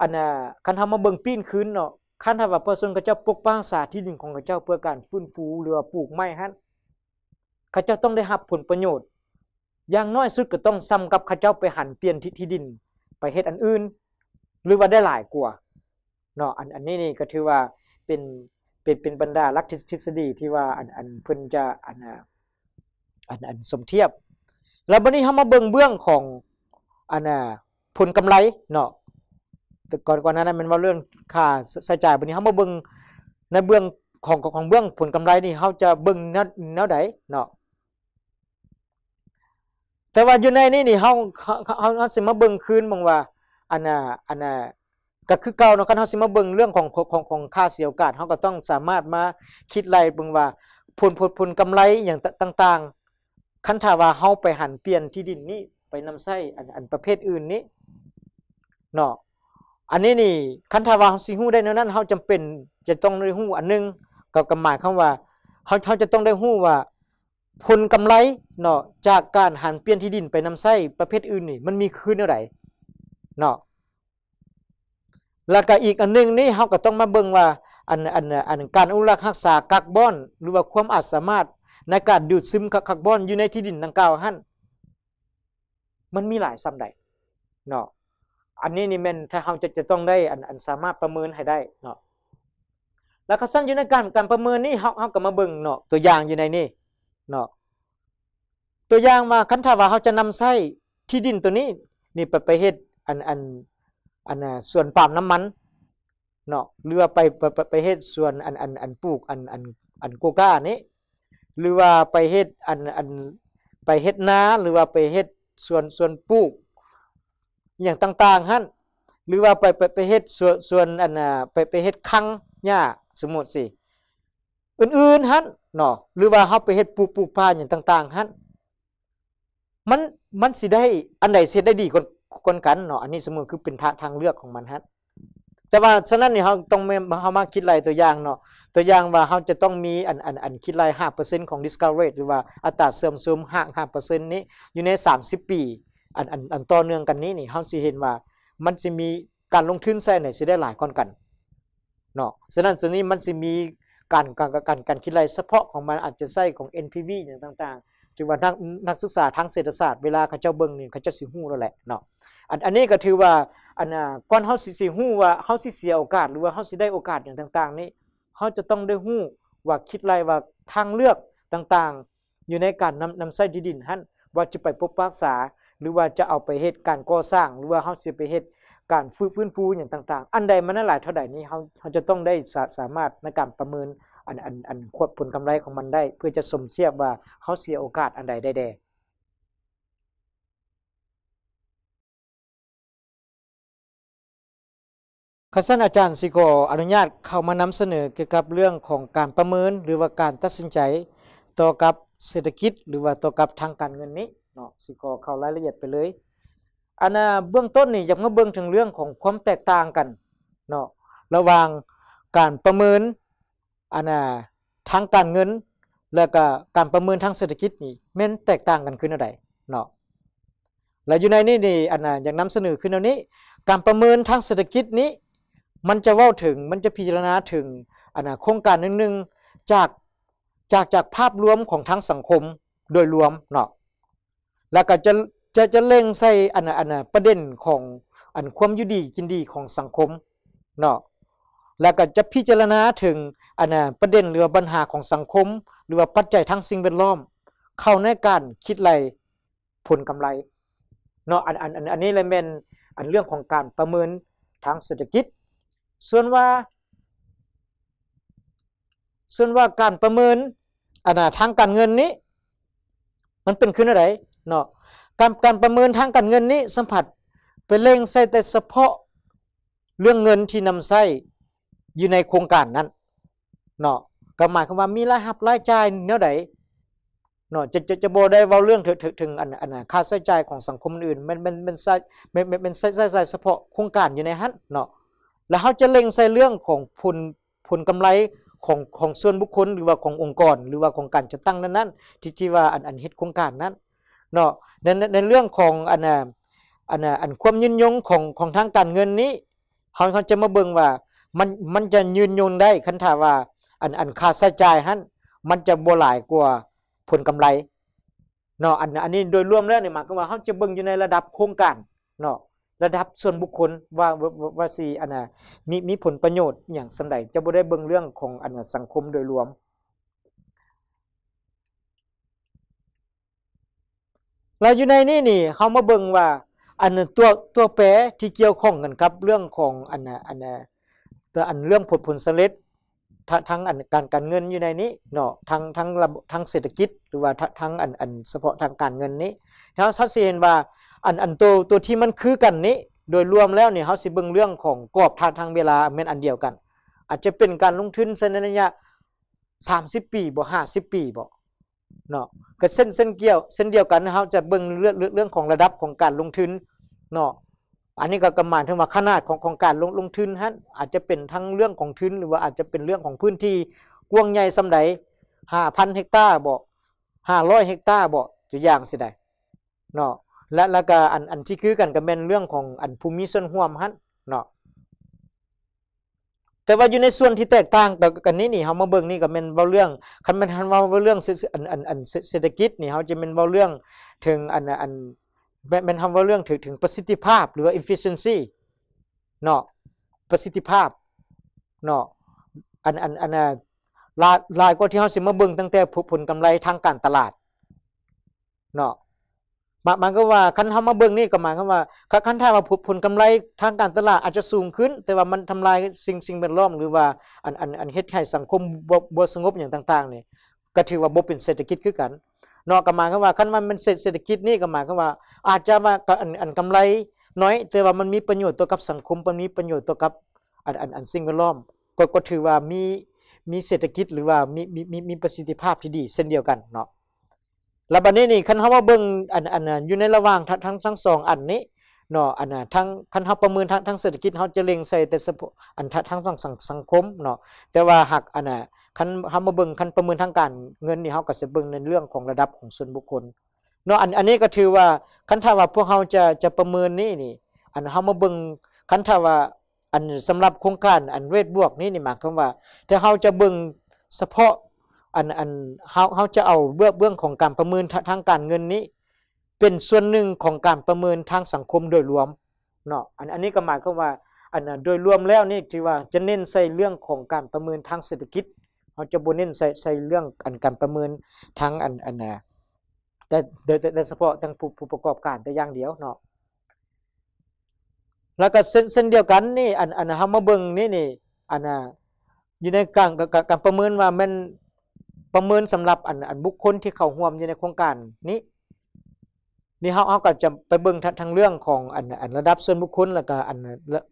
อันน่ะคันทำามาเบิ่งปีน ขึ้นเนาะคันทำว่าื่อสาวนข้าเจ้าปกป้องสาที่ดินของข้าเจ้าเพื่อการฟื้นฟูหรือว่าปลูกไม้ฮัขนาเจ้าต้องได้รับผลประโยชน์ อย่างน้อยสุดก็ต้องซ้ำกับข้าเจ้าไปหันเปลี่ยนที่ที่ดิน ไปเฮ็ดอันอื่นหรือว่าได้หลายกว่าเนาะอัน อันนี้นี่ก็ถือว่าเป็นเป็นเป็นบรรดาลักทฤษฎีที่ว่าอันอันเพิ่นจะอันอันอันสมเทียบ แล้วบันนี้เฮามาเบิ่งเบื้องของอันนผลกำไรเนาะก่อนก่อนนั้นมันว่าเรื่องค่าใช้จ่ายบันี้เขามาเบิ่งในเบื้องของของเบื้องผลกำไรนี่เขาจะเบิ่งแนวไหนเนาะแต่ว่าอยู่ในนี่นี่เขาเขาเขาสิมาเบิ่งคืนบองว่าอันน่ะอันน่ะก็คือเก่าเนาะคันเขาสิมาเบิ่งเรื่องของของของค่าเสียโอกาสเขาก็ต้องสามารถมาคิดไรเบิงว่าผลผลผลกำไรอย่างต่าง ๆ คันถ้าว่าเขาไปหันเปลี่ยนที่ดินนี้ไปนำใช้อันอันประเภทอื่นนี้เนาะอันนี้นี่คันทาวาเฮาสิหู้ได้นนั้นเขาจำเป็นจะต้องได้หู้อันนึงก็กำหมายคำว่าเขาเขาจะต้องได้หู้ว่าผลกำไรเนาะจากการหันเปลี่ยนที่ดินไปนำไส้ประเภทอื่นนี่ มันมีคืนเท่าเนาะแล้วก็อีกอันนึงนี่เขาก็ต้องมาเบิ่งว่าอันอันอันการอุรักษ์รักษาคาร์บอน หรือว่าความอัดสามารถในการดูดซึมคาร์บอนอยู่ในที่ดินดังกล่าวหั่นมันมีหลายซ้ำใดเนาะอันนี้นี่แม่นถ้าเราจะจะต้องได้อันอันสามารถประเมินให้ได้เนาะแล้วก็สั้นอยู่ในการการประเมินนี่เขาเขากบมาเบิ่งเนาะตัวอย่างอยู่ในนี่เนาะตัวอย่างมาคันถ้าว่าเขาจะนำไส้ที่ดินตัวนี้นี่ไปไปเฮ็ดอันอันอันส่วนปาล์มน้ำมันเนาะหรือว่าไปไปไปเฮ็ดส่วนอันอันอันปลูกอันอันอันโกก้านี้ หรือว่าไปเฮ็ดอันอันไปเฮ็ดนาหรือว่าไปเฮ็ดส่วนส่วนปลูกอย่างต่างๆฮั่นหรือว่าไปไปไปเฮ็ดส่วนส่วนอันน่ะไปไปเฮ็ดคังหญ้าสมมุติสิ อื่นๆฮั่นเนาะหรือว่าเฮาไปเฮ็ดปลูกปลูกป้าอย่างต่างๆฮั่นมันมันสิได้ อันใดสิได้ดีกว่ากันกันเนาะอันนี้สมมุติคือเป็นทางเลือกของมันฮะแต่ว่าฉะนั้นนี่เฮาต้องเฮามาคิดรายตัวอย่างเนาะตัวอย่างว่าเฮาจะต้องมีอันอันอันคิดราย5%ของ discount rate หรือว่าอัตราเสื่อมโทรม5 5%นี้อยู่ใน30 ปีอันอันอันต่อเนื่องกันนี้นี่เฮาสิเห็นว่า มันสิมีการลงทุนแซ่นี่สิได้หลายก้อนกันเนาะฉะนั้นส่วนนี้มันสิมีการการการการคิดอะไรเฉพาะของมันอาจจะใส่ของ NPV อย่างต่างๆจึงว่านักนักศึกษาทางเศรษฐศาสตร์เวลาเขาเจ้าเบิ่งนี่เขาจะาสิฮู้แล้วแหละเนาะอันอันนี้ก็ถือว่าอันน่ะก่อนเฮาสิสิฮู้ว่าเฮาสิเสียโอกาส หรือว่าเฮาสิได้โอกาสอย่างต่าง ๆ นี้เฮาจะต้องได้ฮู้ว่าคิดไรว่าทางเลือกต่างๆ อยู่ในการนำนำใส่ดินหันว่าจะไปพบปรักษาหรือว่าจะเอาไปเฮ็ดการก่อสร้าง หรือว่าเฮาสิไปเฮ็ดการฟื้นฟูอย่างต่างๆ อันใดมันหลายเท่าใดนี้เฮาเฮาจะต้องได้สามารถในการประเมินอันอันอันควบผลกำไรของมันได้ เพื่อจะสมเทียบว่าเฮาเสียโอกาสอันใดได้แด่ข้าสั้นอาจารย์สิโกอนุญาตเข้ามานำเสนอเกี่ยวกับเรื่องของการประเมินหรือว่าการตัดสินใจต่อกับเศรษฐกิจ หรือว่าต่อกับทางการเงินนี้เนาะสิขอเข้ารายละเอียดไปเลยอันน่ะเบื้องต้นนี่จะมาเบื้องถึงเรื่องของความแตกต่างกันเนาะระหว่างการประเมินอันน่ะทางการเงิน แล้วก็การประเมินทางเศรษฐกิจนี่แม่นแตกต่างกันขึ้นอะไรเนาะและอยู่ในนี้นี่อันน่ะอย่างนำเสนอขึ้นเอานี้ การประเมินทางเศรษฐกิจนี้มันจะเว้าถึงมันจะพิจารณาถึงอันน่ะโครงการนึงๆจากจากจากภาพรวมของทั้งสังคมโดยรวมเนาะแล้วก็จะจะจะเล่งใส่อันอันประเด็นของอันความยุดีกินดีของสังคมเนาะแล้วก็จะพิจารณาถึงอันประเด็นหรือปัญหาของสังคม หรือว่าปัจจัยทั้งสิ่งแวดล้อม เข้าในการคิดไรผลกำไรเนาะอันอันอันอันนี้เลยเป็นอันเรื่องของการประเมินทางเศรษฐกิจ ส่วนว่า ส่วนว่าการประเมินอันทางการเงินนี้ มันเป็นขึ้นอะไรเนาะการการประเมินทางการเงินนี้สัมผัสเป็นเล่งใส่แต่เฉพาะเรื่องเงินที่นำใส่อยู่ในโครงการนั้นเนาะก็หมายความว่ามีรายรับรายจ่ายเนื้อไหนเนาะจะจะจะโบได้ว่าเรื่องถึงถึงอันอันค่าใช้จ่าย ของสังคมอื่นมันมันมันใส่มันมันใส่ใส่ใส่เฉพาะโครงการอยู่ในฮัทนเนาะแล้วเขาจะเล่งใส่เรื่องของผลผลกำไรของของส่วนบุคคลหรือว่าขององค์กรหรือว่าของการจัดตั้งนั้นๆที่ที่ว่าอันอันเฮ็ดโครงการนั้นเนาะในในเรื่องของอันนะอันนะอันความยืนยงของของทางการเงินนี้เขาเขาจะมาเบิ่งว่ามันมันจะยืนยงได้คันถาว่าอันอันค่าใช้จ่ายฮั่นมันจะบ่หลายกว่าผลกำไรเนาะอันอันนี้โดยรวมแล้วนี่หมายความว่าเขาจะเบิ่งอยู่ในระดับโครงการเนาะระดับส่วนบุคคลว่าว่าสีอันน่ะมีมีผลประโยชน์อย่างสัาใดจะบ่ได้เบิ่งเรื่องของอันสังคมโดยรวมเราอยู่ในนี่นี่เขามาเบิงว่าอันตัวตัวแปรที่เกี่ยวข้องกันครับเรื่องของอันอันตัวอันเรื่องผลผลสำเร็จ ทั้งอันการการเงินอยู่ในนี้เนาะทั้งทั้งระบบทั้งเศรษฐกิจหรือว่าทั้งอันอันเฉพาะทางการเงินนี้เขาชัดเจนว่าอันอันตัวตัวที่มันคือกันนี้ โดยรวมแล้วเนี่ยเขาสิเบิงเรื่องของกรอบทางทางเวลาเป็นอันเดียวกัน อาจจะเป็นการลงทุนในระยะสสามิบปีบ่ิบปีบ่เนาะก็เส้นเส้นเกี่ยวเส้นเดียวกันนะครับจะเบิ่งเรื่องเรื่องของระดับของการลงทุนเนาะอันนี้ก็กำมายถึงว่าขนาดของของการลงลงทุนฮะอาจจะเป็นทั้งเรื่องของทุนหรือว่าอาจจะเป็นเรื่องของพื้นที่กว้างใหญ่สำใดห้าพันเฮกตาร์บ่ห้าร้อยเฮกตาร์บ่ตัวอย่างสิได้เนาะและแล้วก็อันอันที่คือกันก็เป็นเรื่องของอันภูมิส่วนห่วมฮะเนาะแต่ว่าอยู่ในส่วนที่แตกต่างแต่กันนี้นี่เขามาเบิ่งนี่ก็เป็นเบาเรื่อง คันมันคันว่าเรื่องอันอันอันเศรษฐกิจนี่เขาจะเป็นเบาเรื่องถึงอันอันเป็นคำว่าเรื่องถึงถึงประสิทธิภาพหรือว่า efficiency เนาะประสิทธิภาพเนาะอันอันอันลายลายก็ที่เขาสิมาเบิ่งตั้งแต่ผลกำไรทางการตลาดเนาะมันก็ว่าคันทำมาเบื้องนี่ก็หมายความว่าคันถ้ามาผลกำไรทางการตลาดอาจจะสูงขึ้น แต่ว่ามันทำลายสิ่งสิ่งแวดล้อม หรือว่าอันอันอันเฮ็ดให้สังคมบ่สงบอย่างต่างๆนี่ก็ถือว่าบ่เป็นเศรษฐกิจคือกันนอกก็หมายความว่าคันมันเป็นเศรษฐกิจนี่ก็หมายความว่าอาจจะว่าอันอันกำไรน้อย แต่ว่ามันมีประโยชน์ต่อกับสังคมมันมีประโยชน์ต่อกับอันอันอันสิ่งแวดล้อม ก็ก็ถือว่ามีมีเศรษฐกิจหรือว่ามีมีมีประสิทธิภาพที่ดีเช่นเดียวกันเนาะแล้วบัดนี้นี่คันเฮาว่าเบิ่งอันอันอยู่ในระหว่างทั้งทั้งสองอันนี้เนาะอันน่ะทั้งคันเฮาประเมินทั้งทั้งเศรษฐกิจเฮาจะเล็งใส่แต่อันทั้งสังสังคมเนาะแต่ว่าหากอันน่ะคันเฮามาเบิ่งคันประเมินทางการ เงินนี่เฮาก็สิเบิ่งในเรื่องของระดับของส่วนบุคคลเนาะอันอันนี้ก็ถือว่าคันถ้าว่า พวกเฮาจะจะประเมินนี่นี่อันเฮามาเบิ่งคันถ้าว่าอันสำหรับโครงการอันเวทบวกนี่นี่หมายความว่าถ้าเฮาจะเบิ่งเฉพาะอันอันเขาเขาจะเอาเบื้องเบื้องของการประเมินทางการเงินนี้ เป็นส่วนหนึ่งของการประเมินทางสังคมโดยรวมเนาะอันอันนี้ก็หมายความว่า อันโดยรวมแล้วนี่ที่ว่าจะเน้นใส่เรื่องของการประเมินทางเศรษฐกิจเขาจะบนเน้นใส่ใส่เรื่องอันการประเมินทางอันอันนะแต่แต่เฉพาะทางผู้ประกอบการแต่อย่างเดียวเนาะแล้วก็เส้นเส้นเดียวกันนี่อันอันฮามาเบิ่งนี่นี่อันน่ะอยู่ในการการประเมินว่ามันประเมินสำหรับอันอันบุคคลที่เข้าร่วมอยู่ในโครงการนี้นี่เฮาเฮาก็จะไปเบิ่งทางเรื่องของอันอันระดับส่วนบุคคลแล้วก็อัน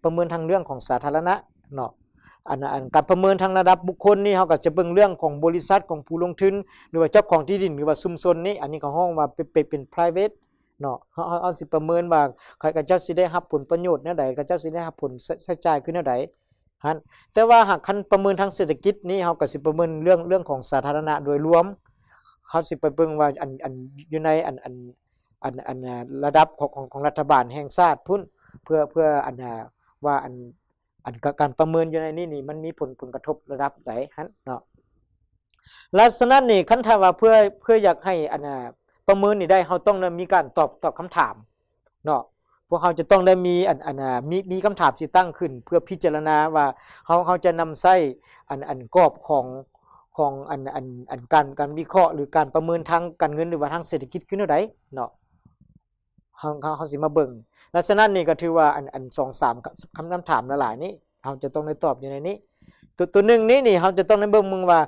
ประเมินทางเรื่องของสาธารณะ เนาะอันอันการประเมินทางระดับบุคคลนี่เฮาก็จะเบิ่งเรื่องของบริษัทของผู้ลงทุนหรือว่าเจ้าของที่ดินหรือว่าชุมชนนี่อันนี้ของห้องว่าเป็นเป็น private เนาะเฮาเฮาสิประเมินว่า ใครก็เจ้าสิได้รับผลประโยชน์แนวใดก็เจ้าสิได้รับผลใช้จ่ายคือแนวใดฮะแต่ว่าหากคันประเมินทางเศรษฐกิจนี้เขาก็สิประเมินเรื่องเรื่องของสาธารณะโดยรวมเขาสิไปเบิ่งว่าอันอันอยู่ในอันอันอันอันระดับของของรัฐบาลแห่งชาติพุ่นเพื่อเพื่ออันว่าอันอันการประเมินอยู่ในนี้นี่มันมีผลผลกระทบระดับไหนฮะเนาะลักษณะนี่คันถ้าว่า เพื่อเพื่ออยากให้อันประเมินนี่ได้เขาต้องมีการตอบตอบคำถามเนาะพวกเขาจะต้องได้มีอันอันมีมีคำถามที่ตั้งขึ้น เพื่อพิจารณาว่า เขาเขาจะนำไส้อันอันกรอบของของอันอันอันการการวิเคราะห์หรือการประเมินทางการเงินหรือว่าทางเศรษฐกิจขึ้นเท่าไรเนาะเขาเขาเขาสิมาเบิ่งลักษณะนี้ก็ถือว่าอันอันสองสามคำคำถามหลายๆนี้เขาจะต้องได้ตอบอยู่ในนี้ ตัวตัวหนึ่งนี้นี่เขาจะต้องได้เบิ่งมึงว่า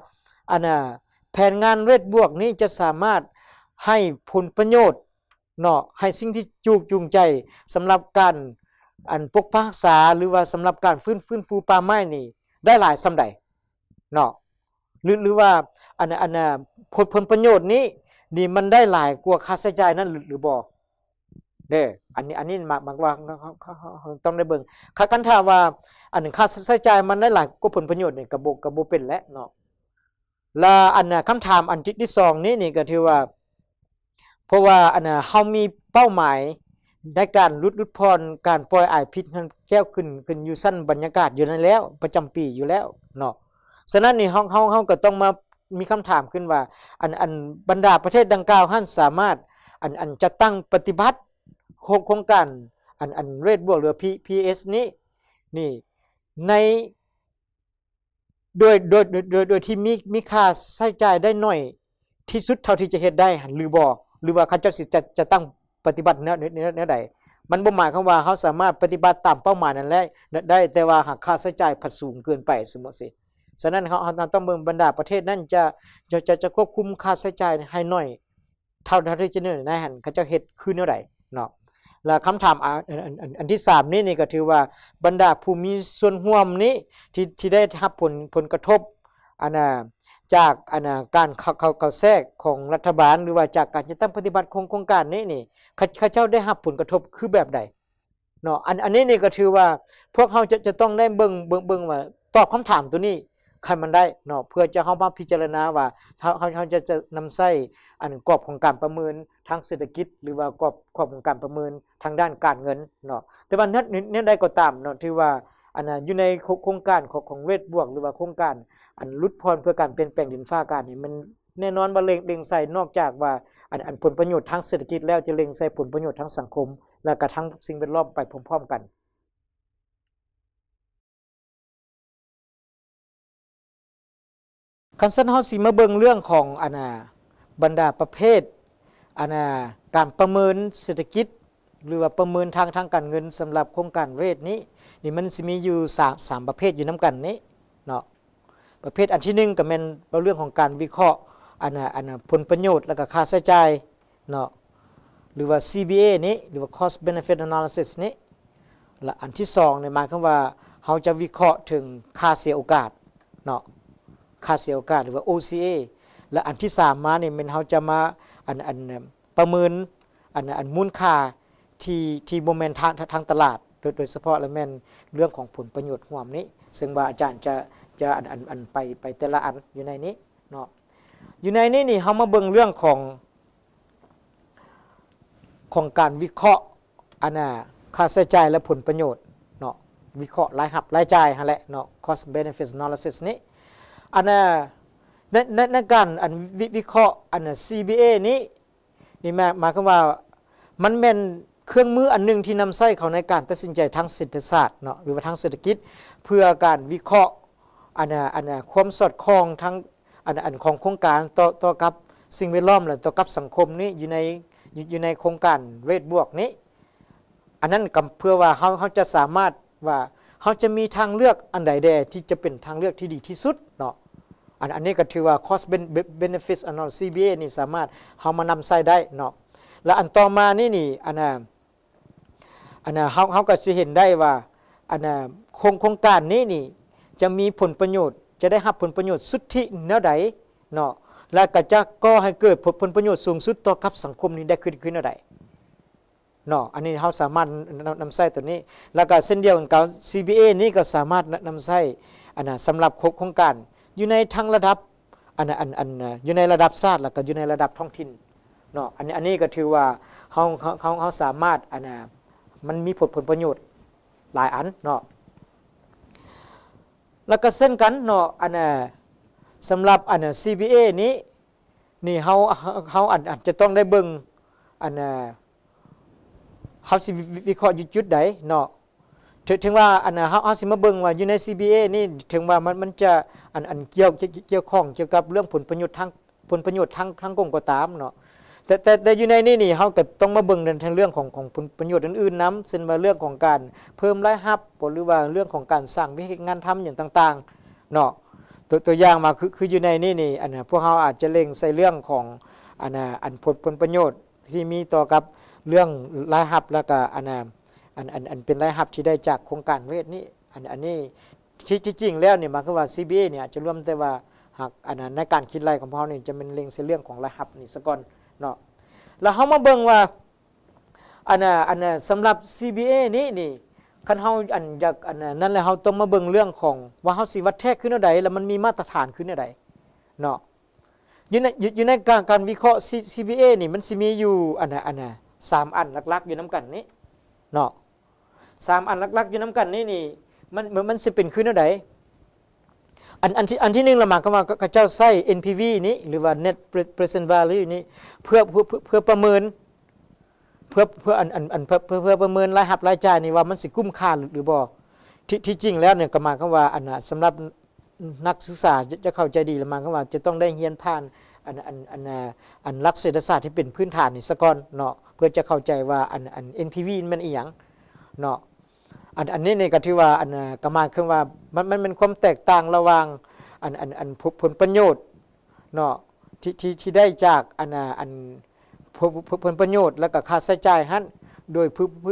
อันแผนงานเวทบวกนี้จะสามารถให้ผลประโยชน์เนาะให้สิ่งที่จูบจูงใจสำหรับการ อันปกพักษา หรือว่าสำหรับการฟื้นฟื้นฟูป่าไม้นี่ ได้หลายสำใดเนาะหรือหรือว่า อันอันผลผลประโยชน์นี้นี่มันได้หลายกว่าค่าใช้จ่ายนั่นหรือบ่เด้ออันนี้อันนี้มากมากว่า ต้องได้เบิ่งค่ากันถ่าว่า อันค่าใช้จ่ายมันได้หลายกว่าผลประโยชน์นี่กระโบกระโบเป็นและเนาะแล้วอันคำถามอันที่สองนี้นี่ก็ถือว่าเพราะว่าอันน่ะเขามี เป้าหมายในการ ลดลดพรการปล่อยไอพิษแก้วขึ้นขึ้น อยู่สั้นบรรยากาศอยู่นั่นแล้ว ประจำปีอยู่แล้ว เนาะฉะนั้นนี่งห้เงาเอาก็ต้อง มา มีคำถามขึ้นว่า อัน อัน บรรดาประเทศดังกล่าวท่านสามารถ อัน อัน จะตั้งปฏิบัติ โครงการ อัน อัน เรดบวกหรือพพีีเอสนี้ นี่ ในโดยโดยโดยโดยที่มี มี ค่า ใช้จ่าย ได้หน่อยที่สุดเท่าที่จะเห็ุได้หรือบ่หรือว่าเ้าสิจะจะตั้งปฏิบัติเนื้อเนื้อใดมันบ่หมายคำว่าเขาสามารถปฏิบัติตามเป้าหมายนั้นแหละได้แต่ว่าหากค่าใช้จ่ายผัดสูงเกินไปสมมติสิฉะนั้นเขาต้องเบิงบรรดาประเทศนั่นจะจะจะจะควบคุมค่าใช้จ่ายให้น้อย เท่าที่จะเนื้อในหันเขาจะเห็ดขึ้นเท่าไหรเนาะและคำถามอันที่สามนี่นี่ก็ถือว่าบรรดาภูมิส่วนห่วมนี้ที่ที่ได้รับผลผลกระทบอันน่ะจากอาณาการเขาเขาเขาแทรก ของรัฐบาลหรือว่าจากการจะตั้งปฏิบัติงโครงการนี้นี่ข้าเจ้าได้รับผลกระทบคือแบบใดเนาะอันอันนี้นี่ก็ถือว่าพวกเขาจะจะต้องได้เบิ่งเบิ่งเบิ่งว่าตอบคำถามตัวนี้ใครมันได้เนาะเพื่อจะเข้ามาพิจารณาว่าเขาเขาจะจะนำไส้อันกรอบของการประเมินทางเศรษฐกิจ หรือว่ากรอบกรอบของการประเมินทางด้านการเงินเนาะแต่ว่านั้นนั้นได้ก็ตามเนาะที่ว่าอันนั้นอยู่ในโครงการของของเวทบวก หรือว่าโครงการันลุดพรเพื่อการเปลี่ยนแปลงดินฟ้าอากาศนี่มันแน่นอนว่าเล็งเล็งใส่นอกจากว่า อันอันผลประโยชน์ทางเศรษฐกิจ แล้วจะเล็งใส่ผลประโยชน์ทางสังคมและกระทั่งสิ่งแวดล้อมไปพร้อมๆกันคันสันฮอสีมาเบิงเรื่องของอนาบรรดาประเภทอนาการประเมินเศรษฐกิจ หรือว่าประเมินทางทางการเงินสำหรับโครงการเวทนี้นี่มันจะมีอยู่สามประเภทอยู่น้ากันนี้เนาะประเภทอันที่หนึ่งก็เป็นเรื่องของการวิเคราะห์อันอันผลประโยชน์แล้วก็ค่าใช้จ่ายเนาะหรือว่า CBA นี้หรือว่า cost benefit analysis นี้และอันที่สองเนี่ยหมายความว่าเราจะวิเคราะห์ถึงค่าเสียโอกาสเนาะค่าเสียโอกาสหรือว่า OCA และอันที่สามมาเนี่ยมันเราจะมาอันอันประเมินอันอันมูลค่าที่ที่โมเมนต์ทางทางตลาด โดยโดยเฉพาะแลวแม่นเรื่องของผลประโยชน์ห่วมนี้ ซึ่งว่าอาจารย์จะจะอันอันอัน ไป ไปแต่ละ อัน อยู่ในนี้เนาะ อยู่ในนี้นี่ เขามาเบิ่งเรื่องของของการวิเคราะห์อันน่ะค่าใช้จ่ายและผลประโยชน์เนาะ วิเคราะห์รายหับ รายจ่ายฮะแหละ เนาะ cost benefit analysis นี้อันน่ะในในในการ อัน วิเคราะห์อันน่ะ CBA นี้นี่มาหมายความว่ามันเป็นเครื่อง มืออัน นึง ที่นำใช้เขาในการตัดสินใจทางเศรษฐศาสตร์เนาะหรือว่าทางเศรษฐกิจ เพื่อการวิเคราะห์อันนอันนความสอดคล้องทั้งอันอันของโครงการต่อต่อกับสิ่งแวดล้อมหรือต่อกับสังคมนี้อยู่ในอยู่ในโครงการเวทบวกนี้ อันนั้นกาเพื่อว่าเขาเขาจะสามารถว่าเขาจะมีทางเลือกอันใดแดที่จะเป็นทางเลือกที่ดีที่สุดเนาะอันอันนี้ก็ถือว่า cost benefit analysis CBA นี่สามารถเขามานำใส่ได้เนาะและอันต่อมานี่นี่อันนอันนเขาเขาก็จะเห็นได้ว่าอันนโครงโครงการนี้นี่จะมีผลประโยชน์จะได้รับผลประโยชน์สุทธิเนื้อใดเนาะและก็จะก่อให้เกิดผลผลประโยชน์สูงสุดต่อกับสังคมนี้ได้ขึ้นขึ้นเนื้อใดเนาะอันนี้เขาสามารถนำใส้ตัวนี้ แล้วก็เส้นเดียวกันกับ CBA นี้ก็สามารถนำใส้อันนั้นสำหรับโครงการ อยู่ในทั้งระดับอันอันอันอยู่ในระดับชาติแล้วก็อยู่ในระดับท้องถิ่นเนาะอันนี้อันนี้ก็ถือว่าเขาเขาเขาสามารถอันนั้นมันมีผลผลประโยชน์หลายอันเนาะแล้วก็เส้นกันเนาะอันน่ะสำหรับอันน่ะ CBA นี้นี่เฮาเฮาอาจจะต้องได้เบิ่งอันน่ะเฮาสิวิเคราะห์ยู่จุดใดเนาะถึงว่าอันน่ะเฮาเฮาสิมาเบิ่งว่าอยู่ใน CBA นี่ถึงว่ามันมันจะอันอันเกี่ยวเกี่ยวข้องเกี่ยวกับเรื่องผลประโยชน์ทางผลประโยชน์ทางทางกงก็ตามเนาะแต่แต่แต่อยู่ในนี่นี่เขาก็ต้องมาเบิ่งในทางเรื่องของของประโยชน์อื่นๆน้ำเส่นมาเรื่องของการเพิ่มรายรับหรือว่าเรื่องของการสร้างวิธีงานทำอย่างต่างๆเนาะตัวตัวอย่างมาคือคืออยู่ในนี่นี่อันนะพวกเขาอาจจะเล็งใส่เรื่องของอันนะอันผลผลประโยชน์ที่มีต่อกับเรื่องรายรับแล้วก็อันนะอันอันอันเป็นรายรับที่ได้จากโครงการเวทนี้อันอันนี้ที่จริงแล้วเนี่ยมาคือว่า CBA เนี่ยจะรวมแต่ว่าหากอันนั้นในการคิดไรของเขาเนี่ยจะเป็นเล็งใส่เรื่องของรายรับนี่สะก่อนเนาะแล้วเขามาเบิ่งว่าอันน่ะอันน่ะสำหรับ CBA นี้นี่คันเฮาอันอยากอันน่ะนั่นแหละเฮาต้องมาเบิ่งเรื่องของว่าเขาสิวัดแท้ขึ้นอะไรแล้วมันมีมาตรฐานขึ้นอะไรเนาะอยู่ในอยู่ในการการวิเคราะห์ CBA นี่มันสิมีอยู่อันน่ะอันน่ะสามอันหลักๆอยู่น้ำกันนี้เนาะสามอันหลักๆอยู่น้ำกันนี่นี่มันมันสิเป็นขึ้นอะไรอันอันที่อันที่หนึ่งละมาก็มากัเจ้าไส้ NPV นี้หรือว่า net present value นี้เพื่อเพื่อเพื่อประเมิน เพื่อเพื่ออันอันอันเพื่อเพื่อประเมินรายหับรายจ่ายนี่ว่ามันสิกุ้มค่าหรือบ่ที่ที่จริงแล้วเนี่ยก็มาก็ว่าอันน่ะสำหรับนักศึกษาจะเข้าใจดีละมากก็ว่า จะต้องได้เรียนผ่านอันอันอันอันลักเศรษฐศาสตร์ที่เป็นพื้นฐานนี่ซก่อนเนาะเพื่อจะเข้าใจว่าอันอัน NPV มันอีหยังเนาะอันอันนี้นี่ก็ที่ว่าอันกมาขึ้นว่ามันมันเป็นความแตกต่างระหว่างอันอันอันผลประโยชน์เนาะที่ที่ที่ได้จากอันอันผลประโยชน์แล้วก็ค่าใช้จ่ายฮั่นโดย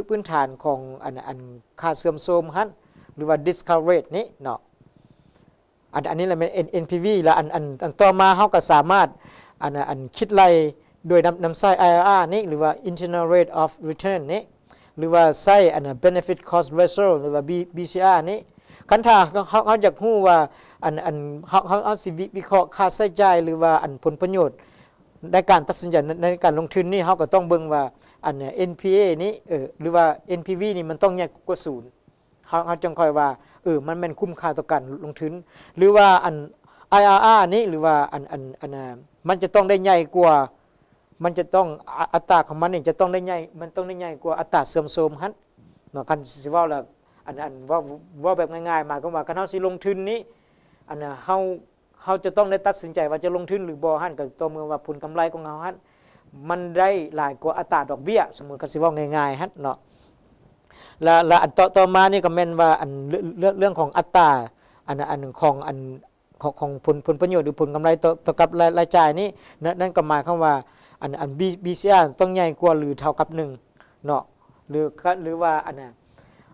พื้นฐานของอันอันค่าเสื่อมโทรมฮั่นหรือว่า discount rate นี้เนาะอันอันนี้เราเป็น NPV แล้วอันอันอันต่อมาเขาก็สามารถอันอันคิดไรโดยนำนำไส้ IRR นี้หรือว่า internal rate of return นี้หรือว่าไส้อันนั้น benefit cost ratio หรือว่า BCR นี้ คันถ้าเขาเขาอยากรู้ว่าอันอันเขาเขาเอาสิวิเคราะห์ค่าใช้จ่ายหรือว่าอันผลประโยชน์ในการตัดสินใจในการลงทุนนี่เขาก็ต้องเบิ่งว่า อันเนี้ย NPA นี้เออหรือว่า NPV นี่มันต้องแยกกว่าศูนย์เขาเขาจังคอยว่าเออมันเป็นคุ้มค่าต่อการลงทุนหรือว่าอัน IRR นี้หรือว่าอันอันอันมันจะต้องได้ใหญ่กว่ามันจะต้องอัตราของมันเนี่ยจะต้องได้ใหญ่มันต้องได้ใหญ่กว่าอัตราเสื่อมโทรมฮันเนาะคันสิว่าละอันอันว่าว่าแบบง่ายๆมาก็ว่าคันเฮาสิลงทุนนี้อันน่ะเฮาเฮาจะต้องได้ตัดสินใจว่าจะลงทุนหรือบ่ฮันก็ตัวเมืองว่าผลกำไรของเฮาฮันมันได้หลายกว่าอัตราดอกเบี้ย สมมุติกนสิว่าง่ายๆฮัทเนาะและและอันต่อต่อมานี่ก็แม่นว่าอันเรื่องเรื่องของอัตราอันอันของอันของของผลผลประโยชน์หรือผลกำไรต่อต่อกับรายจ่ายนี้นั่นก็หมายความว่าอันอันบีเซียต้องใหญ่กว่า หรือเท่ากับหนึ่งเนาะหรือหรือว่าอันน่ะ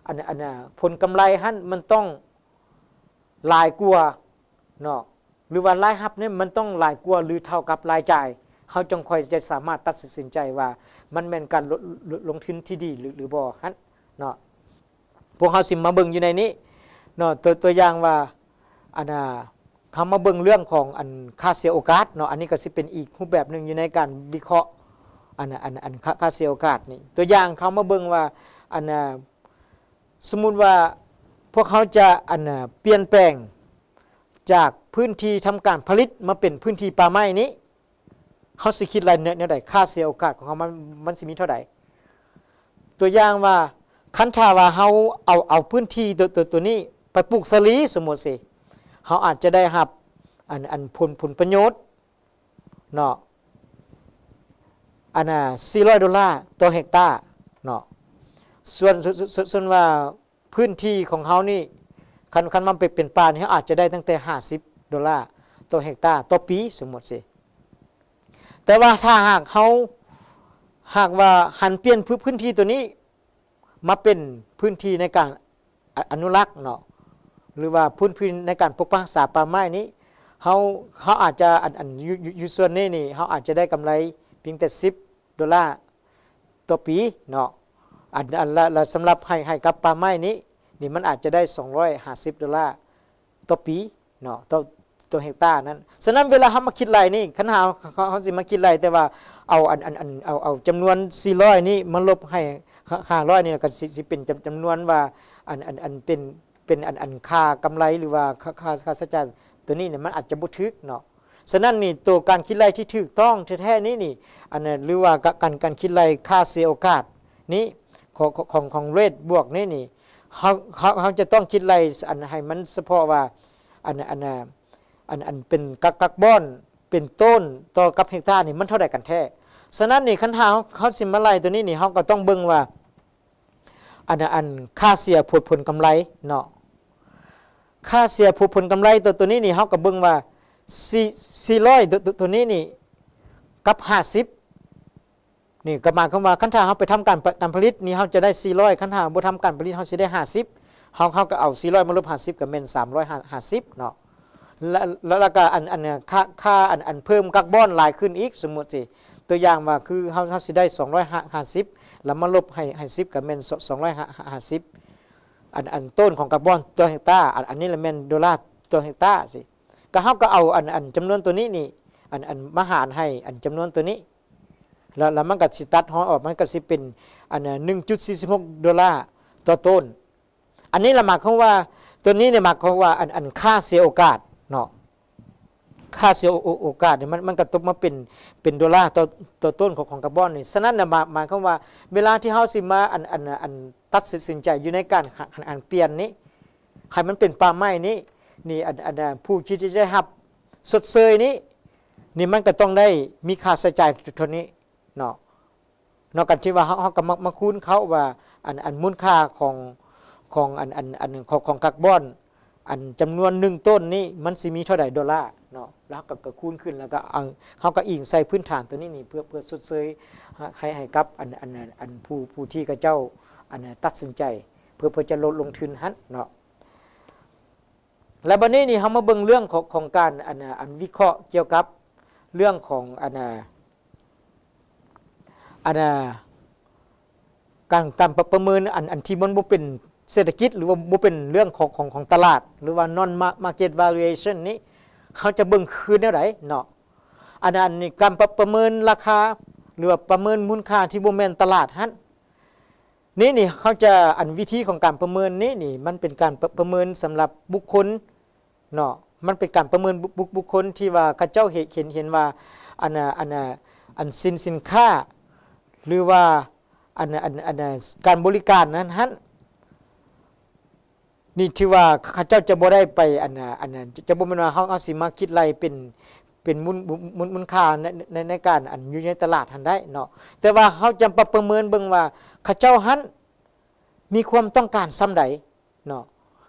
อันอันน่ะผลกำไรหันมันต้องหลายกลัวเนาะหรือว่ารายรับเนี่ยมันต้องหลายกลัวหรือเท่ากับรายจ่ายเขาจงคอยจะสามารถตัดสินใจว่า มันเป็นการลงทุนที่ดีหรือหรือบ่ฮันเนาะพวกเขาสิมมาเบิ่งอยู่ในนี้เนาะตัวตัวอย่างว่าอันน่ะเขามาเบิ่งเรื่องของอันค่าเซโอกาสเนาะอันนี้ก็สิเป็นอีกรูปแบบหนึ่งอยู่ในการวิเคราะห์อันอันอันค่าเซโอกาสนี่ตัวอย่างเขามาเบิ่งว่าอันสมมุติว่าพวกเขาจะอันเปลี่ยนแปลงจากพื้นที่ทำการผลิตมาเป็นพื้นที่ป่าไม้นี้เขาสิคิดอะไรเนี่ยใดค่าเสียโอกาสของเขามันมันสิมีเท่าไหร่ตัวอย่างว่าคันทาว่าเขาเอาเอาพื้นที่ตัวตัวตัวนี้ไปปลูกสลีสมมติสิเขาอาจจะได้หับอันอันผลผลประโยชน์เนาะอันน่ะสี่ร้อยดอลลาร์ต่อเฮกตาร์เนาะส่วนส่วนวนว่าพื้นที่ของเขานี่คันคันมันเป็นป่านีนเขาอาจจะได้ตั้งแต่ห้าสิบดอลลาร์ต่อเฮกตาร์ต่อปี สมมติสิแต่ว่าถ้าหากเขาหากว่าหันเปลี่ยนพื้นที่ตัวนี้ มาเป็นพื้นที่ในการอนุรักษ์เนาะหรือว่าพื้นพื้นในการปกป้องสาป่าไม้นี้เขาเขาอาจจะอันอันยูส่วนนี้นี่เขาอาจจะได้กำไรเพียงแต่สิบดอลลาร์ต่อปีเนาะอันอันละสำหรับให้ให้กับป่าไม้นี้นี่มันอาจจะได้250ดอลลาร์ต่อปีเนาะต่อต่อเฮกตาร์นั้นฉะนั้นเวลาเขามาคิดไรนี่ขันหาเขาเขาสิมาคิดไรแต่ว่าเอาอันอันอันเอาเอาจำนวน 400นี่มันลบให้ห้าร้อยนี่ก็สิเป็นจำนวนว่าอันอันอันเป็นเป็นอันอันค่ากำไรหรือว่าค่าค่าคาสัจจะตัวนี้เนี่ยมันอาจจะบุทึกเนาะ ฉะนั้นนี่ตัวการคิดไรที่ถูกต้องแท้ๆนี่นี่อันนั้นหรือว่าการการคิดไรค่าเสียโอกาส นี้ของของของเรทบวกนี่นี่เขาเขาจะต้องคิดไรอันให้มันเฉพาะว่าอันอันอันอันเป็นกักกักบอนเป็นต้นต่อกับเฮกตาร์นี่มันเท่าร่กันแท้ ฉะนั้นนี่คันหาเขาสิมาไลตัวนี้นี่เขาก็ต้องเบิ่งว่าอันอันค่าเสียผลผลกำไรเนาะค่าเสียผูกผลกำไรตัวตัวนี้นี่เขากับเบิ้งว่าสี่สี่ร้อยตัวตัวนี้นี่กับห้าสิบนี่กระมาเข้ามาขั้นทางเขาไปทำการการผลิตนี่เขาจะได้สี่ร้อยขั้นทางบุทำการผลิตเขาจะได้ห้าสิบเขาเขาก็เอาสี่ร้อยมาลบห้าสิบกับเมนสามร้อยห้าสิบเนาะ แล้วแล้วก็อันอันค่าค่าอันอันเพิ่มคาร์บอนลายขึ้นอีก สมมติสิตัวอย่างว่าคือเขาเขาจะได้สองร้อยห้าสิบแล้วมาลบให้ให้สิบกับเมนสองร้อยห้าสิบอันอันต้นของคาร์บอนตัวเฮกตาอันอันนี้ละแมนดอลลาร์ตัวเฮกตาสิก็เฮาก็เอาอันอันจำนวนตัวนี้นี่ อันอันมหารให้อันจำนวนตัวนี้ แล้วแล้วมันก็สิตัดห้อยออกมันก็สิเป็นอันหนึ่งจุดสี่สิบหกดอลลาร์ตัวต้น อันนี้ละหมายขาว่าตัวนี้เนี่ยหมายขาว่าอันอันค่าเสียโอกาสเนาะ ค่าเสียโอกาสเนี่ยมันมันกระตุกมาเป็นเป็นดอลลาร์ต่อตัวต้นของของคาร์บอนนี่ ฉะนั้นนะหมายหมายของว่าเวลาที่เฮาสิมาอันอันอันัดสินใจอยู่ในการขันอ่านเปลี่ยนนี้ ใครมันเป็นปลาไม้นี้ นี่อันผู้ที่จะได้รับ สดเซยนี้ นี่มันก็ต้องได้มีค่าใช้จ่ายทุนนี้เนาะนอกจากที่ว่าเฮาก็มาคูนเขาว่าอันอันมูลค่าของของอันอันอันของของคาร์บอน อันจำนวนหนึ่งต้นนี้มันสิมีเท่าไหร่ดอลลาร์เนาะ แล้วก็กะคูณขึ้นแล้วก็เอาเขาก็อิงใส่พื้นฐานตัวนี้นี่เพื่อเพื่อสุดเซยให้ให้กับอันอันอันผู้ผู้ที่กระเจ้าอันนั้นตัดสินใจ เพื่อเพื่อจะลดลงทุนฮันเนาะ และบันนี้นี่เขามาเบิ่งเรื่องของของการอันอันวิเคราะห์เกี่ยวกับเรื่องของอันอันการตามประเมินอันอันที่มันบ่เป็นเศรษฐกิจหรือว่าบ่เป็นเรื่องของของของตลาด หรือว่า non market valuation นี้เขาจะเบิ่งคืนเท่าไหร่เนาะอันนั้นการประเมินราคา หรือว่าประเมินมูลค่าที่บ่แม่นตลาดฮั่นนี่นี่เขาจะอันวิธีของการประเมินนี่นี่มันเป็นการประเมินสำหรับบุคคลเนาะมันเป็นการประเมินบุคบุคคลที่ว่าข้าเจ้าเห็นเห็นเห็นว่าอันอันอันสินสินค้า หรือว่าอันอันอันการบริการนั้นฮะนี่ที่ว่าข้าเจ้าจะบ่ได้ไปอันอันจะบ่เม็นว่าเขาเอาสิมาคิดไรเป็นเป็นมุนมุนมุนค่าในในการอันอยู่ในตลาดทันได้เนาะแต่ว่าเขาจะประเมินเบิ่งว่าข้าเจ้าหันมีความต้องการซ้ำใดเนาะ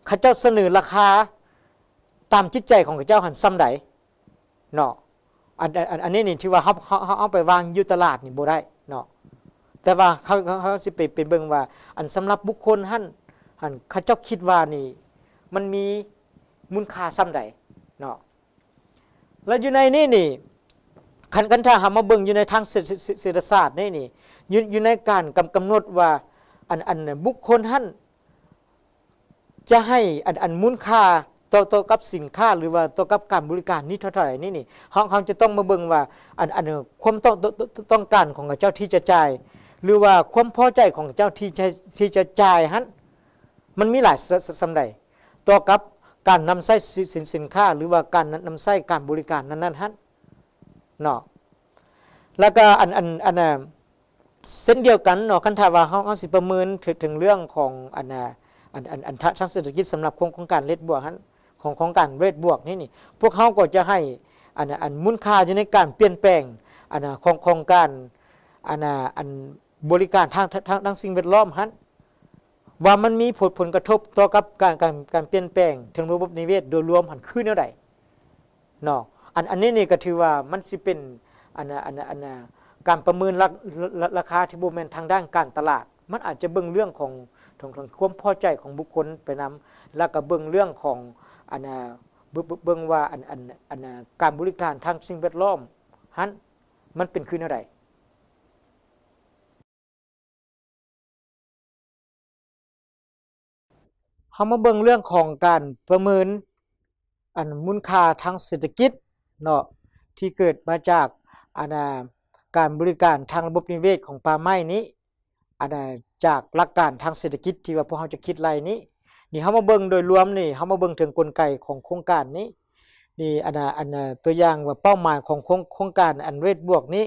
ข้าเจ้าเสนอราคา ตามจิตใจของข้าเจ้าหันซ้ำใดเนาะอันอันอันนี้นี่ที่ว่าเขาเขาเอาไปวางอยู่ตลาดนี่บ่ได้เนาะแต่ว่าเขาเขาสิไปเป็นเบิ่งว่า อันสำหรับบุคคลหันหันข้าเจ้าคิดว่านี่มันมีมูลค่าซ้ำใดเนาะแล้วอยู่ในนี่นี่ขันกันท่าหามาเบิ่งอยู่ในทางเศรษฐศาสตร์ นี่นี่อยืนอยู่ในการกำกำหนดว่าอันอันบุคคลท่านจะให้อันอันมูลค่าตัวตัวกับสินค้า หรือว่าตัวกับการบริการนี้เท่าไหร่นี่นี่ห้องเขาจะต้องมาเบิ่งว่าอันอันความต้องต้องการของเจ้าที่จะจ่าย หรือว่าความพอใจของเจ้าที่จะที่จะจ่ายฮันมันมีหลายสมใดตัวกับการนำใส้สินสินค้า หรือว่าการนำใส้การบริการนั้นนั้นฮันเนาะแล้วก็อันอันอันเส้นเดียวกันเนาะคันทาว่าเขาเขาสิประเมินถึงเรื่องของอันน่อันอันอันทั้งเศรษฐกิจสำหรับโครงของการเลดบวกของของการเลดบวกนี่นี่ พวกเขาก็จะให้อันอันมูลค่าอยู่ในการเปลี่ยนแปลงอันของของการอันอันบริการทางทางทางสิ่งแวดล้อมฮันว่ามันมีผลผลกระทบต่อกับการการการเปลี่ยนแปลงทางระบบนิเวศโดยรวมหันขึ้นเท่าไหร่เนาะอันอันนี้นี่ก็ถือว่ามันสิเป็นอันอันอันการประเมินราาคา ที่บูมเมนทางด้านการตลาด มันอาจจะเบื้องเรื่องของทองของความพอใจของบุคคลไปนำ แล้วก็เบื้องเรื่องของอันเบื้องว่าอันอันอันการบริการทางสิ่งแวดล้อมฮันมันเป็นคืนอะไรเขามาเบื้องเรื่องของการประเมินอันมูลค่าทางเศรษฐกิจเนาะที่เกิดมาจากอันการบริการทางระบบนิเวศของป่าไม้นี้อันจากหลักการทางเศรษฐกิจที่ว่าพวกเราจะคิดไรนี้ นี่เขามาเบิ่งโดยรวมนี่เขามาเบิ่งถึงกลไกของโครงการนี้นี่อันอันตัวอย่างว่าเป้าหมายของโครงการอันเวทบวกนี้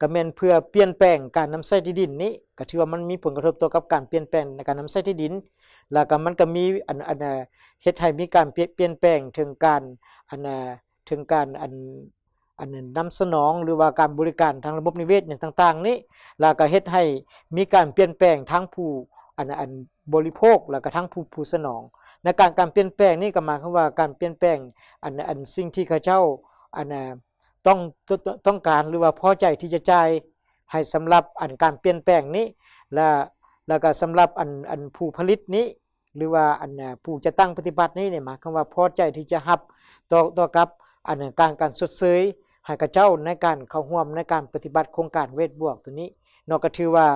ก็แมนเพื่อเปลี่ยนแปลงการนำใ้ที่ดินนี้ ก็ถือว่ามันมีผลกระทบต่อกับการเปลี่ยนแปลงในการนำใ้ที่ดินแล้วก็มันก็มีอันอันเฮ็ดให้มีการเปลี่ยนแปลงถึงการอันถึงการอันอันนั้นนำสนองหรือว่าการบริการทางระบบนิเวศอย่างต่างๆนี้แล้วก็เฮ็ดให้มีการเปลี่ยนแปลงทั้งผู้อันอันบริโภคแล้วก็ทั้งผู้ผู้สนองในการการเปลี่ยนแปลงนี้ก็หมายความว่าการเปลี่ยนแปลงอันอันสิ่งที่ข้าเจ้าอันต้องต้องการหรือว่าพอใจที่จะจ่ายให้สำหรับอันการเปลี่ยนแปลงนี้ และแล้วก็สำหรับอันอันผู้ผลิตนี้ หรือว่าอันผู้จะตั้งปฏิบัตินี้เนี่ยหมายความว่าพอใจที่จะรับต่อต่อกับอันการการสดเสยให้กระเจ้าในการเข้าห่วมในการปฏิบัติโครงการเวทบวกตัวนี้เนาะก็ถือว่า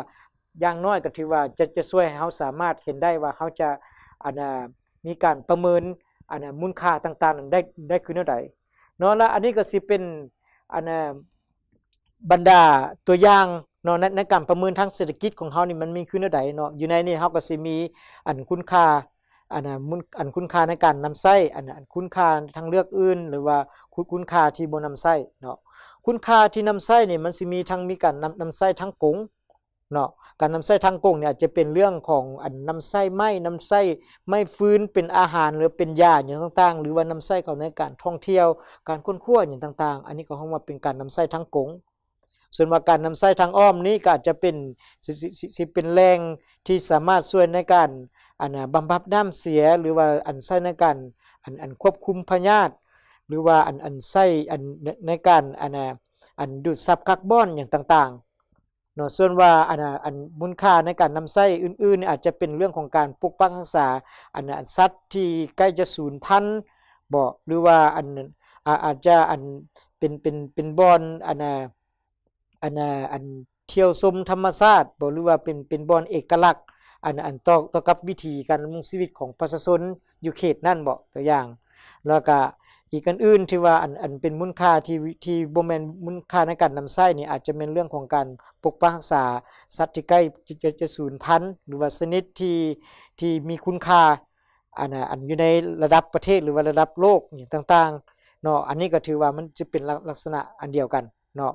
อย่างน้อยก็ถือว่าจะจะช่วยให้เขาสามารถเห็นได้ว่าเขาจะอันมีการประเมินอันมูลค่าต่างๆนั้นได้ได้คือเท่าใดเนาะและอันนี้ก็สิเป็นอันบรรดาตัวอย่างเนาะในการประเมินทางเศรษฐกิจของเขานี่มันมีขึ้นเท่าใดเนาะอยู่ในนี่เขาก็สิมีอันคุณค่าอันนั้นอันคุณค่าในการนำไส้อันอันคุณค่าทางเลือกอื่น หรือว่าคุณค่าที่บนนำไส้เนาะคุณค่าที่นำไส้เนี่ยมันสิมีทั้งมีการนำนำไส้ทั้งกงเนาะการนำไส้ทางกงเนี่ยจะเป็นเรื่องของอันนำไส้ไหมนำไส้ไม่ฟื้นเป็นอาหารหรือเป็นยาอย่างต่างๆ หรือว่านำไส้เขาในการท่องเที่ยวการค้นคว้าอย่างต่าง ๆ อันนี้ก็เข้ามาเป็นการนำไส้ทางกงส่วนว่าการนำไส้ทางอ้อมนี้ก็อาจจะเป็นสิเป็นแรงที่สามารถช่วยในการอันบำบัดน้ำเสียหรือว่าอันใส่ในการอันอันควบคุมพยาธิหรือว่าอันอันใส่อันในการอันอันดูดซับคาร์บอนอย่างต่างๆเนาะส่วนว่าอันอันมูลค่าในการนำไส้อื่นๆ อาจจะเป็นเรื่องของการปกปังรักษาอันอันสัตว์ที่ใกล้จะสูญพันธุ์บ่หรือว่าอันอาจจะอันเป็นเป็นเป็นบอนอันอันอันเที่ยวชมธรรมชาติบ่หรือว่าเป็นเป็นบอนเอกลักษณ์อันอันตอกตอกับวิธีการมุ่งชีวิตของประชาชนอยู่เขตนั่นบอกตัวอย่างแล้วก็อีกอันอื่นที่ว่าอันอันเป็นมุ่ค่าที่ที่บ่แมนมุ่ค่าในการนำไส้นี่อาจจะเป็นเรื่องของการปกปักงษาสัตว์ที่ใกล้จะจะสูญพันธุ์หรือว่าชนิดที่ที่มีคุณค่าอันอันอยู่ในระดับประเทศหรือว่าระดับโลกนี่ต่างๆเนาะอันนี้ก็ถือว่ามันจะเป็นลักษณะอันเดียวกันเนาะ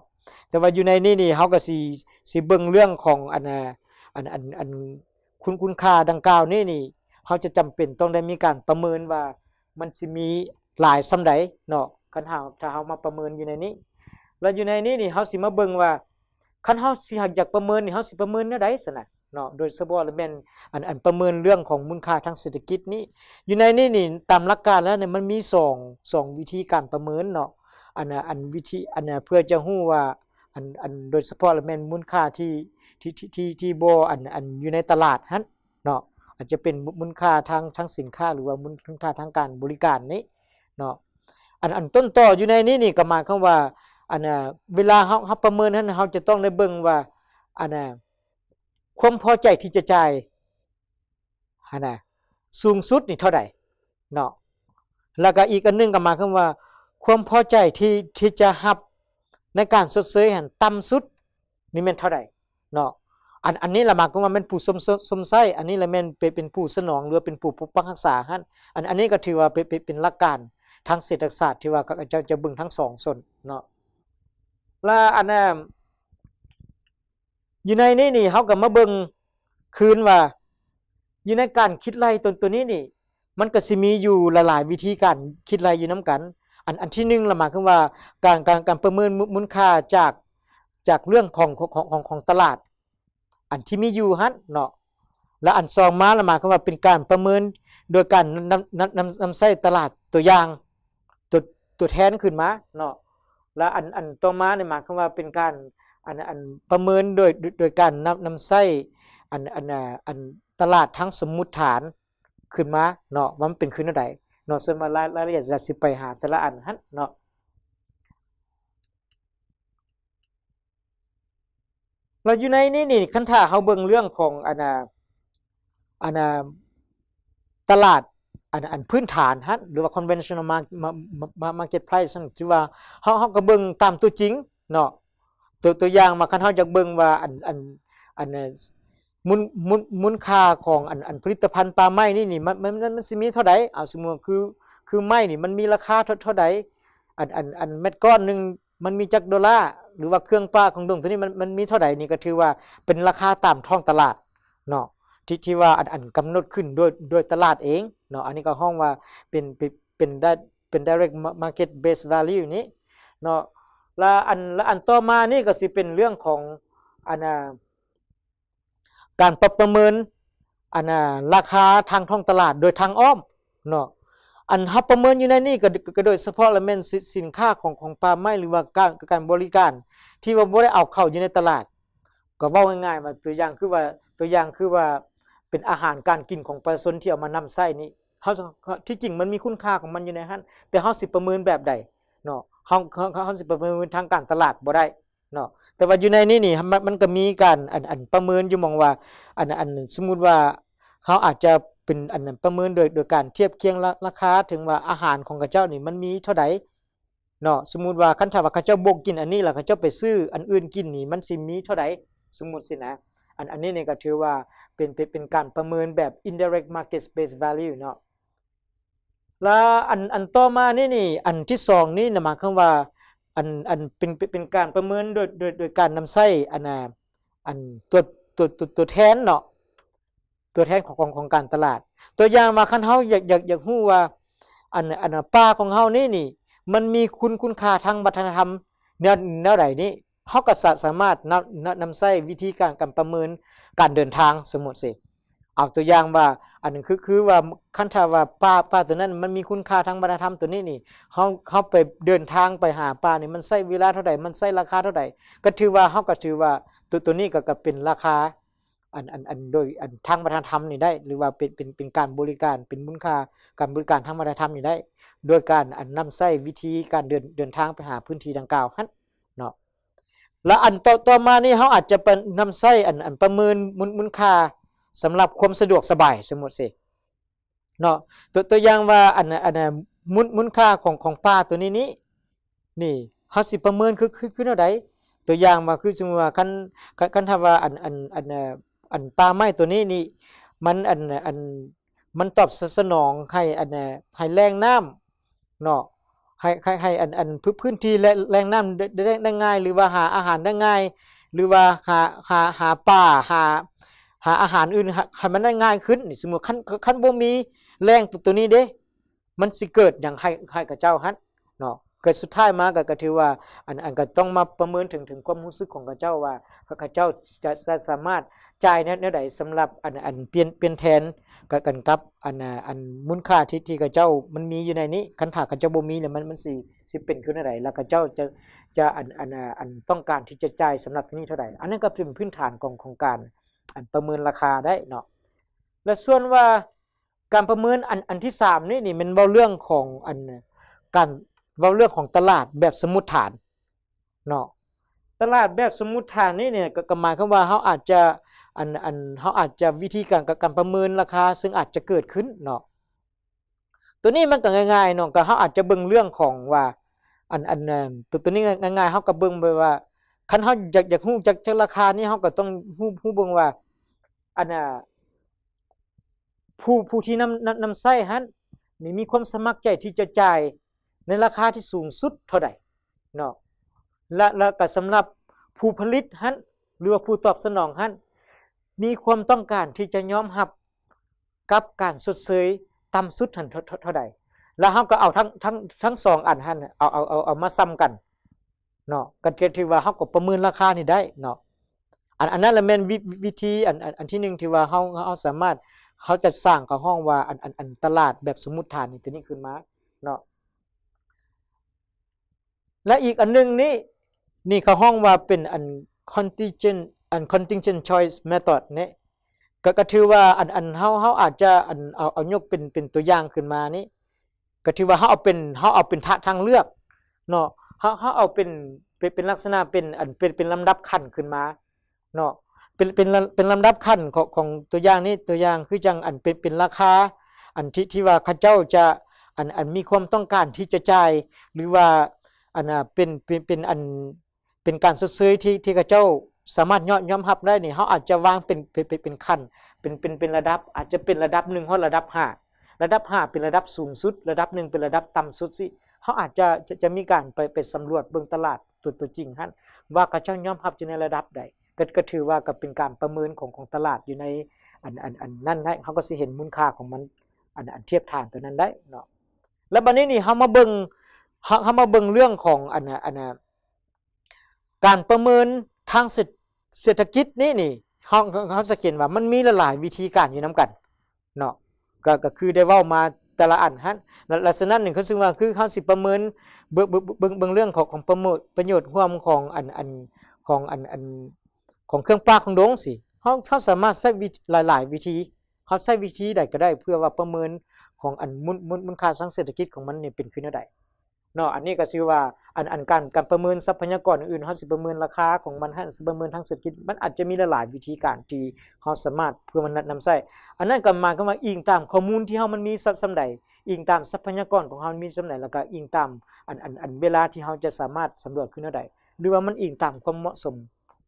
แต่ว่าอยู่ในนี่นี่เฮาก็สิสิเบิ่งเรื่องของอันอันอันอันคุณคุณค่าดังกล่าวนี่นี่เขาจะจำเป็นต้องได้มีการประเมินว่า มันสิมีหลายสำไดเนาะคันเฮาถ้าเฮามาประเมินอยู่ในนี้ แล้วอยู่ในนี้นี่เฮาสิมาเบิ่งว่าคันเฮาสิหกอยากประเมินนี่เฮาสิประเมินแนวใดซั่นน่ะเนาะโดยเฉพาะแม่นอันอันประเมินเรื่องของมูลค่าทางเศรษฐกิจนี้ อยู่ในนี้นี่ตามหลักการแล้วเนี่ยมันมี2 2วิธีการประเมินเนาะอันอันวิธีอันเพื่อจะฮู้ว่าอันอันโดยเฉพาะแม่นมูลค่าที่ที่ที่ที่ที่บ่อันอันอยู่ในตลาดฮะเนาะอาจจะเป็นมูลค่าทางทางสินค้าหรือว่ามูลค่าทางการบริการนี้เนาะอันอันต้นต่ออยู่ในนี้นี่ก็มาคำาว่าอันน่ะเวลาเขาเาประเมินฮะนเขาจะต้องได้เบิ่งว่าอันน่ะความพอใจที่จะจ่ายอันน่ะสูงสุดนี่เท่าไหร่เนาะแล้วก็อีกอันนึงก็มาคำาว่าความพอใจที่ที่จะรับในการสดเสยหันต่ำสุดนี่มันเท่าไหร่เนาะอันอันนี้ละมากว่าเป็นผู้สมสมไส้อันนี้ละแม่นเป็นผู้สนองหรือเป็นผู้ปกปองรักษาฮั่นอันอันนี้ก็ถือว่าเป็นเป็นหลักการทางเศรษฐศาสตร์ที่ว่าจะจะบึงทั้งสองส่วนเนาะและอันนั้นอยู่ในนี่นี่เขากับมาเบิงคืนว่า อยู่ในการคิดไล่ตัวตัวนี้นี่ มันก็สิมีอยู่หลายๆวิธีการคิดไล่อยู่น้ากัน อันอันที่หนึ่งละมาคือว่าการการการประเมินมูลค่าจากจากเรื่องของ ของ ของของตลาด อันที่มีอยู่ฮัเนาะและอันซองมาละมาคำว่าเป็นการประเมินโดยการนำนำนำนำใส่ตลาดตัวอย่าง ตัวตัวแทนขึ้นมา เนาะและอันอันต่อมาในมาคข้ว่าเป็นการอันอันประเมินโดยโดยการนำนำใส่อันอันอันตลาดทั้งสมมุติฐานขึ้นมาเนาะมันเป็นขึ้นอะไรเนาะส่วนมารายละเอียดจะสิไปหา แต่ละอันฮะเนาะเราอยู่ในนี่นี่คันถ้าเขาเบิ่งเรื่องของอันนอันนตลาดอันอันพื้นฐานฮะหรือว่า conventional market price นั่นถืว่าเขาเขาก็เบิ่งตามตัวจริงเนาะตัวตัวอย่างมาคันเขาจะเบิ่งว่าอันอันอันมุนมุนมุนค่าของอันอันผลิตภัณฑ์ปลาไม้นี่นี่มันมันมันสิมีเท่าใดเอาสมมติคือคือไม้นี่มันมีราคาเท่าใดอันอันอันเม็ดก้อนหนึ่งมันมีจักดอลลาร์หรือว่าเครื่องป้าของดงตัวนี้มันมันมีเท่าไหร่นี่ก็ถือว่าเป็นราคาตามท้องตลาดเนาะที่ที่ว่าอันกำหนดขึ้นด้วยด้วยตลาดเองเนาะอันนี้ก็ห้องว่าเป็นเป็นได้เป็น direct market based value นี้เนาะและอันและอันต่อมานี่ก็สิเป็นเรื่องของอันการปรับประเมินอันราคาทางท้องตลาดโดยทางอ้อมเนาะอันฮับประเมินอยู่ในนี่ก็กโดยเฉพาะละเม่นสินค้าของของปลาไม้หรือว่าการการบริการ ที่ว่าบรได้เอาเข้าอยู่ในตลาด ก็ว่าง่ายๆมาตัวอย่างคือว่าตัวอย่างคือว่าเป็นอาหารการกินของประชาชนที่เอามานำใส้นี่เฮาที่จริงมันมีคุณค่าของมันอยู่ในฮั่นแต่เฮาสิ ประเมินแบบใดเนาะเฮาเฮาสิประเมินทางการตลาดบ่ได้เนาะแต่ว่าอยู่ในนี่นี่มันก็มีการอันอันประเมินอยู่มองว่า อันอันสมมุติว่าเขาอาจจะเป็น อันนั้นประเมินโดยโดยการเทียบเคียงราคาถึงว่าอาหารของข้าเจ้านี่มันมีเท่าใดเนาะสมมุติว่าคันถ้าว่าข้าเจ้าบกกินอันนี้แล้วข้าเจ้าไปซื้ออันอื่นกินนี่มันสิมีเท่าใดสมมุติสินะอันอันนี้เนี่ยก็ถือว่าเป็นเป็นเป็นการประเมินแบบ indirect market space value เนาะแล้วอันอันต่อมานี่นี่อันที่สองนี่นะหมายควาว่าอันอันเป็นเป็นการประเมินโดยโดยโดยการนำไส้อันอันตัวตัวตัวตัวแทนเนาะตัวแทนของของการตลาด ตัวอย่างมาขั้นเฮาอยากอยากอยากฮู้ว่าอันอันป้าของเฮานี่นี่ มันมีคุณคุณค่าทางวัฒนธรรมแนวแนวไดนี้เฮาก็สามารถนำนำใช้วิธีการการประเมินการเดินทางสมมุติสิเอาตัวอย่างว่าอันนึงคือคือว่าคันถ้าว่าป้าป้าตัวนั้นมันมีคุณค่าทางวัฒนธรรมตัวนี้นี่เขาเขาไปเดินทางไปหาป้านี่มันใช้เวลาเท่าไหร่มันใช้ราคาเท่าไหร่ก็ถือว่าเฮาก็ถือว่าตัวตัวนี้ก็ก็เป็นราคาอันอันอันโดยอันทางวัฒนธรรมนี่ได้ หรือว่าเป็นเป็นเป็นการบริการเป็นมูลค่าการบริการทางวัฒนธรรมนี่ได้ โดยการอันนำใส้วิธีการเดินเดินทางไปหาพื้นที่ดังกล่าวฮั่นเนาะและอันต่อต่อมานี่เขาอาจจะเป็นนำใส้อันอันประเมินมูลมูลค่าสำหรับความสะดวกสบายสมมติสิเนาะตัวตัวอย่างว่าอันอันมูลมูลค่าของของป้าตัวนี้นี้นี่เขาสิประเมินคือคือคือเท่าร่ตัวอย่างมาคือสมมติว่าคันคันคทนทว่าอันอันอันอันป่าไม้ตัวนี้นี่มันอันอันมันตอบสนองให้อันให้แรงน้ำเนาะให้ให้ให้อันอันพื้นที่และแรงน้ำได้ได้ง่ายหรือว่าหาอาหารได้ง่ายหรือว่าหาหาหาป่าหา หาอาหารอื่นให้มันได้ง่ายขึ้นสมมติขั้นขั้นบ่มีแรงตัวตัวนี้เด้ มันสิเกิดอย่างให้ให้กับเจ้าฮัเนาะเกิดสุดท้ายมาก็ก็ถือว่า อันอันก็ต้องมาประเมินถึงถึงความรู้สึกของกับเจ้าว่าข้าเจ้าจะสามารถจ่ายเนี่ยใดสำหรับอันอันเปลี่ยนเปลี่ยนแทนกันกันรับอันอันมูลค่าที่ที่กับเจ้ามันมีอยู่ในนี้คันถากับเจ้าบ่มีเนี่ยมันมันสิสิเป็นือ้นอใดแล้วกับเจ้าจะจะอันอันอันต้องการที่จะจ่ายสำหรับนี้เท่าไหร่อันนั้นก็เป็นพื้นฐานของของการ อันประเมินราคาได้เนาะและส่วนว่าการประเมินอันอันที่สามนี่นี่มันเว้าเรื่องของอันการเว้าเรื่องของตลาดแบบสมมุติฐานเนาะตลาดแบบสมมุติฐานนี่เนี่ยก็หมายความว่าเฮาอาจจะอันอันเขาอาจจะวิธีการการประเมินราคา ซึ่งอาจจะเกิดขึ้นเนาะตัวนี้มันก็ง่ายๆเนาะก็เขาอาจจะเบิ่งเรื่องของว่า อันอันตัวตัวนี้ง่ายๆเขาก็เบิ่งไปว่าคันเขาอยากอยากหู้จากจากราคานี่เขาก็ต้องหู้หู้เบิ่งว่า อันน่ะผู้ผู้ที่นำนำนำไส้ฮันี่มีความสมัครใจที่จะจ่ายในราคาที่สูงสุดเท่าใดเนาะและและก็สำหรับผู้ผลิตฮันหรือว่าผู้ตอบสนองฮันมีความต้องการที่จะยอมหับกับการสุดเ้ยต่ำสุดหันเท่าใด แล้วเขาก็เอาทั้งทั้งทั้งสองอันหันเอาเอาเอาเอามาซ้ำกันเนาะกันเกที่ว่าเขาก็ประเมินราคานี่ได้เนาะ อันอันนั้นแหละแม่นวิธีอันอันที่หนึ่งที่ว่าเขาเขาสามารถเขาจะสร้างขับห้องว่าอันอันอันตลาดแบบสมมติฐานนี่ตัวนี้ขึ้นมาเนาะ และอีกอันหนึ่งนี่นี่เขาห้องว่าเป็นอัน contingent อัน contingent choice method นี่ก็ก็ถือว่าอันอันเฮาเฮาอาจจะอันเอาเอายกเป็นเป็นตัวอย่างขึ้นมานี่ก็ถือว่าเฮาเอาเป็นเฮาเอาเป็นทางเลือกเนาะเฮาเฮาเอาเป็นเป็นลักษณะเป็นอันเป็นเป็นลำดับขั้นขึ้นมาเนาะเป็นเป็นเป็นลำดับขั้นของของตัวอย่างนี้ตัวอย่างคือจังอันเป็นเป็นราคาอันที่ที่ว่าข้าเจ้าจะอันอันมีความต้องการที่จะจ่าย หรือว่าอันเป็นเป็นเป็นอันเป็นการซื้อที่ที่ข้าเจ้าสามารถย่อมยอมหับได้นี่เขาอาจจะวางเป็นเป็นเป็นขั้นเป็นเป็นเป็นระดับอาจจะเป็นระดับหนึ่งเพราะระดับห้าระดับห้าเป็นระดับสูงสุด ระดับหนึ่งเป็นระดับต่ำสุดสิ เขาอาจจะจะจะมีการไปไปสำรวจเบื้องตลาดตัวตัวจริงฮ่านว่ากระช่างยอมหับอยู่ในระดับใดก็ก็ถือว่าก็เป็นการประเมินของ ของ ตลาดอยู่ในอันอันอันนั่นได้เขาก็จะเห็นมูลค่าของ มันอันอันเทียบทานตัวนั้นได้เนาะแล้วบันนี้นี่เขามาเบิ้งเขามาเบิ้งเรื่องของอันอันการประเมินทางเศรษฐเศรษฐกิจนี่นี่ห้องเขาสเกินว่ามันมีหลายวิธีการอยู่น้ากันเนาะก็คือได้ว่ามาแต่ละอันฮะลักษณะหนึ่งเขาซึ่งว่าคือเขาสิประเมินเบื้องเบื้องเรื่องของของประโมทประโยชน์ความของอันอันของอันอันของเครื่องปลาของดงสิเขาเขาสามารถใช้หลายหลายวิธีเขาใช้วิธีใดก็ได้ เพื่อว่าประเมินของอันมุนมุนค่าทางเศรษฐกิจของมันเนี่ยเป็นขึ้นเท่าใดเนาะอันนี้ก็ชื่อว่าอันอันการการประเมินทรัพยากรอื่นเขาสิประเมินราคาของมันให้ประเมินทางเศรษฐกิจ มันอาจจะมีหลายวิธีการที่เขาสามารถเพื่อมันนำใส่อันนั้นก็มาก็มาอิงตามข้อมูลที่เขามันมีสักสำใดอิงตามทรัพยากรของเขามีสำใดแล้วก็อิงตามอันอันอันเวลาที่เขาจะสามารถสำรวจขึ้นได้หรือว่ามันอิงตามความเหมาะสม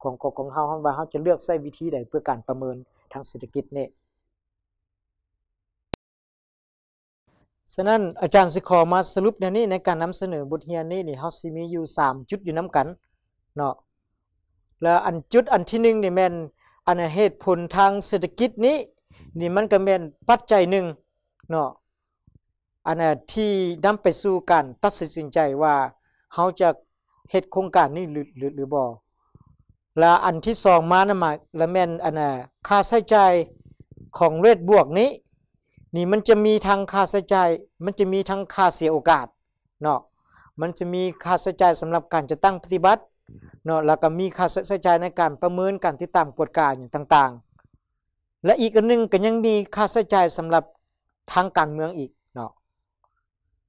ของของของเขาว่าเขาจะเลือกใช้วิธีใดเพื่อการประเมินทางเศรษฐกิจเนี่ยฉะนั้นอาจารย์สิขอมาสรุปในนี้ในการนำเสนอบทเรียนนี้นี่เฮาสิมีอยู่ 3 จุดอยู่นำกันเนาะแล้วอันจุดอันที่1นี่แม่นอันเหตุผลทางเศรษฐกิจนี้ นี่มันก็แม่นปัจจัยหนึ่งเนาะอันที่นำไปสู่การตัดสินใจว่าเฮาจะเฮ็ดโครงการนี้หรือหรือหรือบ่และอันที่2มานะมาและแม่นอันค่าใช้จ่ายของเรทบวกนี้นี่มันจะมีทางค่าใสีจใจมันจะมีทางค่าเสียโอกาส เนาะมันจะมีค่าใสีจใจสำหรับการจะตั้งปฏิบัติ เนาะแล้วก็มีค่าใสีจใจในการประเมินการติดตามกฎการอย่างต่าง ๆ และอีกอันนึงก็ยังมีค่าใสีจใจสำหรับทางการเมืองอีก เนาะ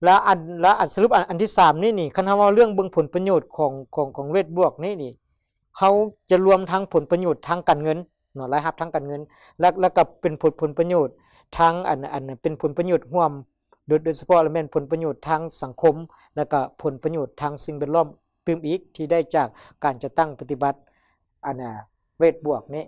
และอันและอันสรุปอันที่สามนี่นี่คำเว่าเรื่องเบื้องผลประโยชน์ของของของเวทบวกนี่นี่เขาจะรวมทั้งผลประโยชน์ทางการเงิน เนาะรายรับทางการเงิน และและกับเป็นผลผลประโยชน์ทั้งอันอันเป็นผลประโยชน์ห่วมโดยโดยเฉพาะแม่นผลประโยชน์ทางสังคมและก็ผลประโยชน์ทางสิ่งแวดล้อมตื่มอีกที่ได้จากการจะตั้งปฏิบัติ อันเวทบวกนี้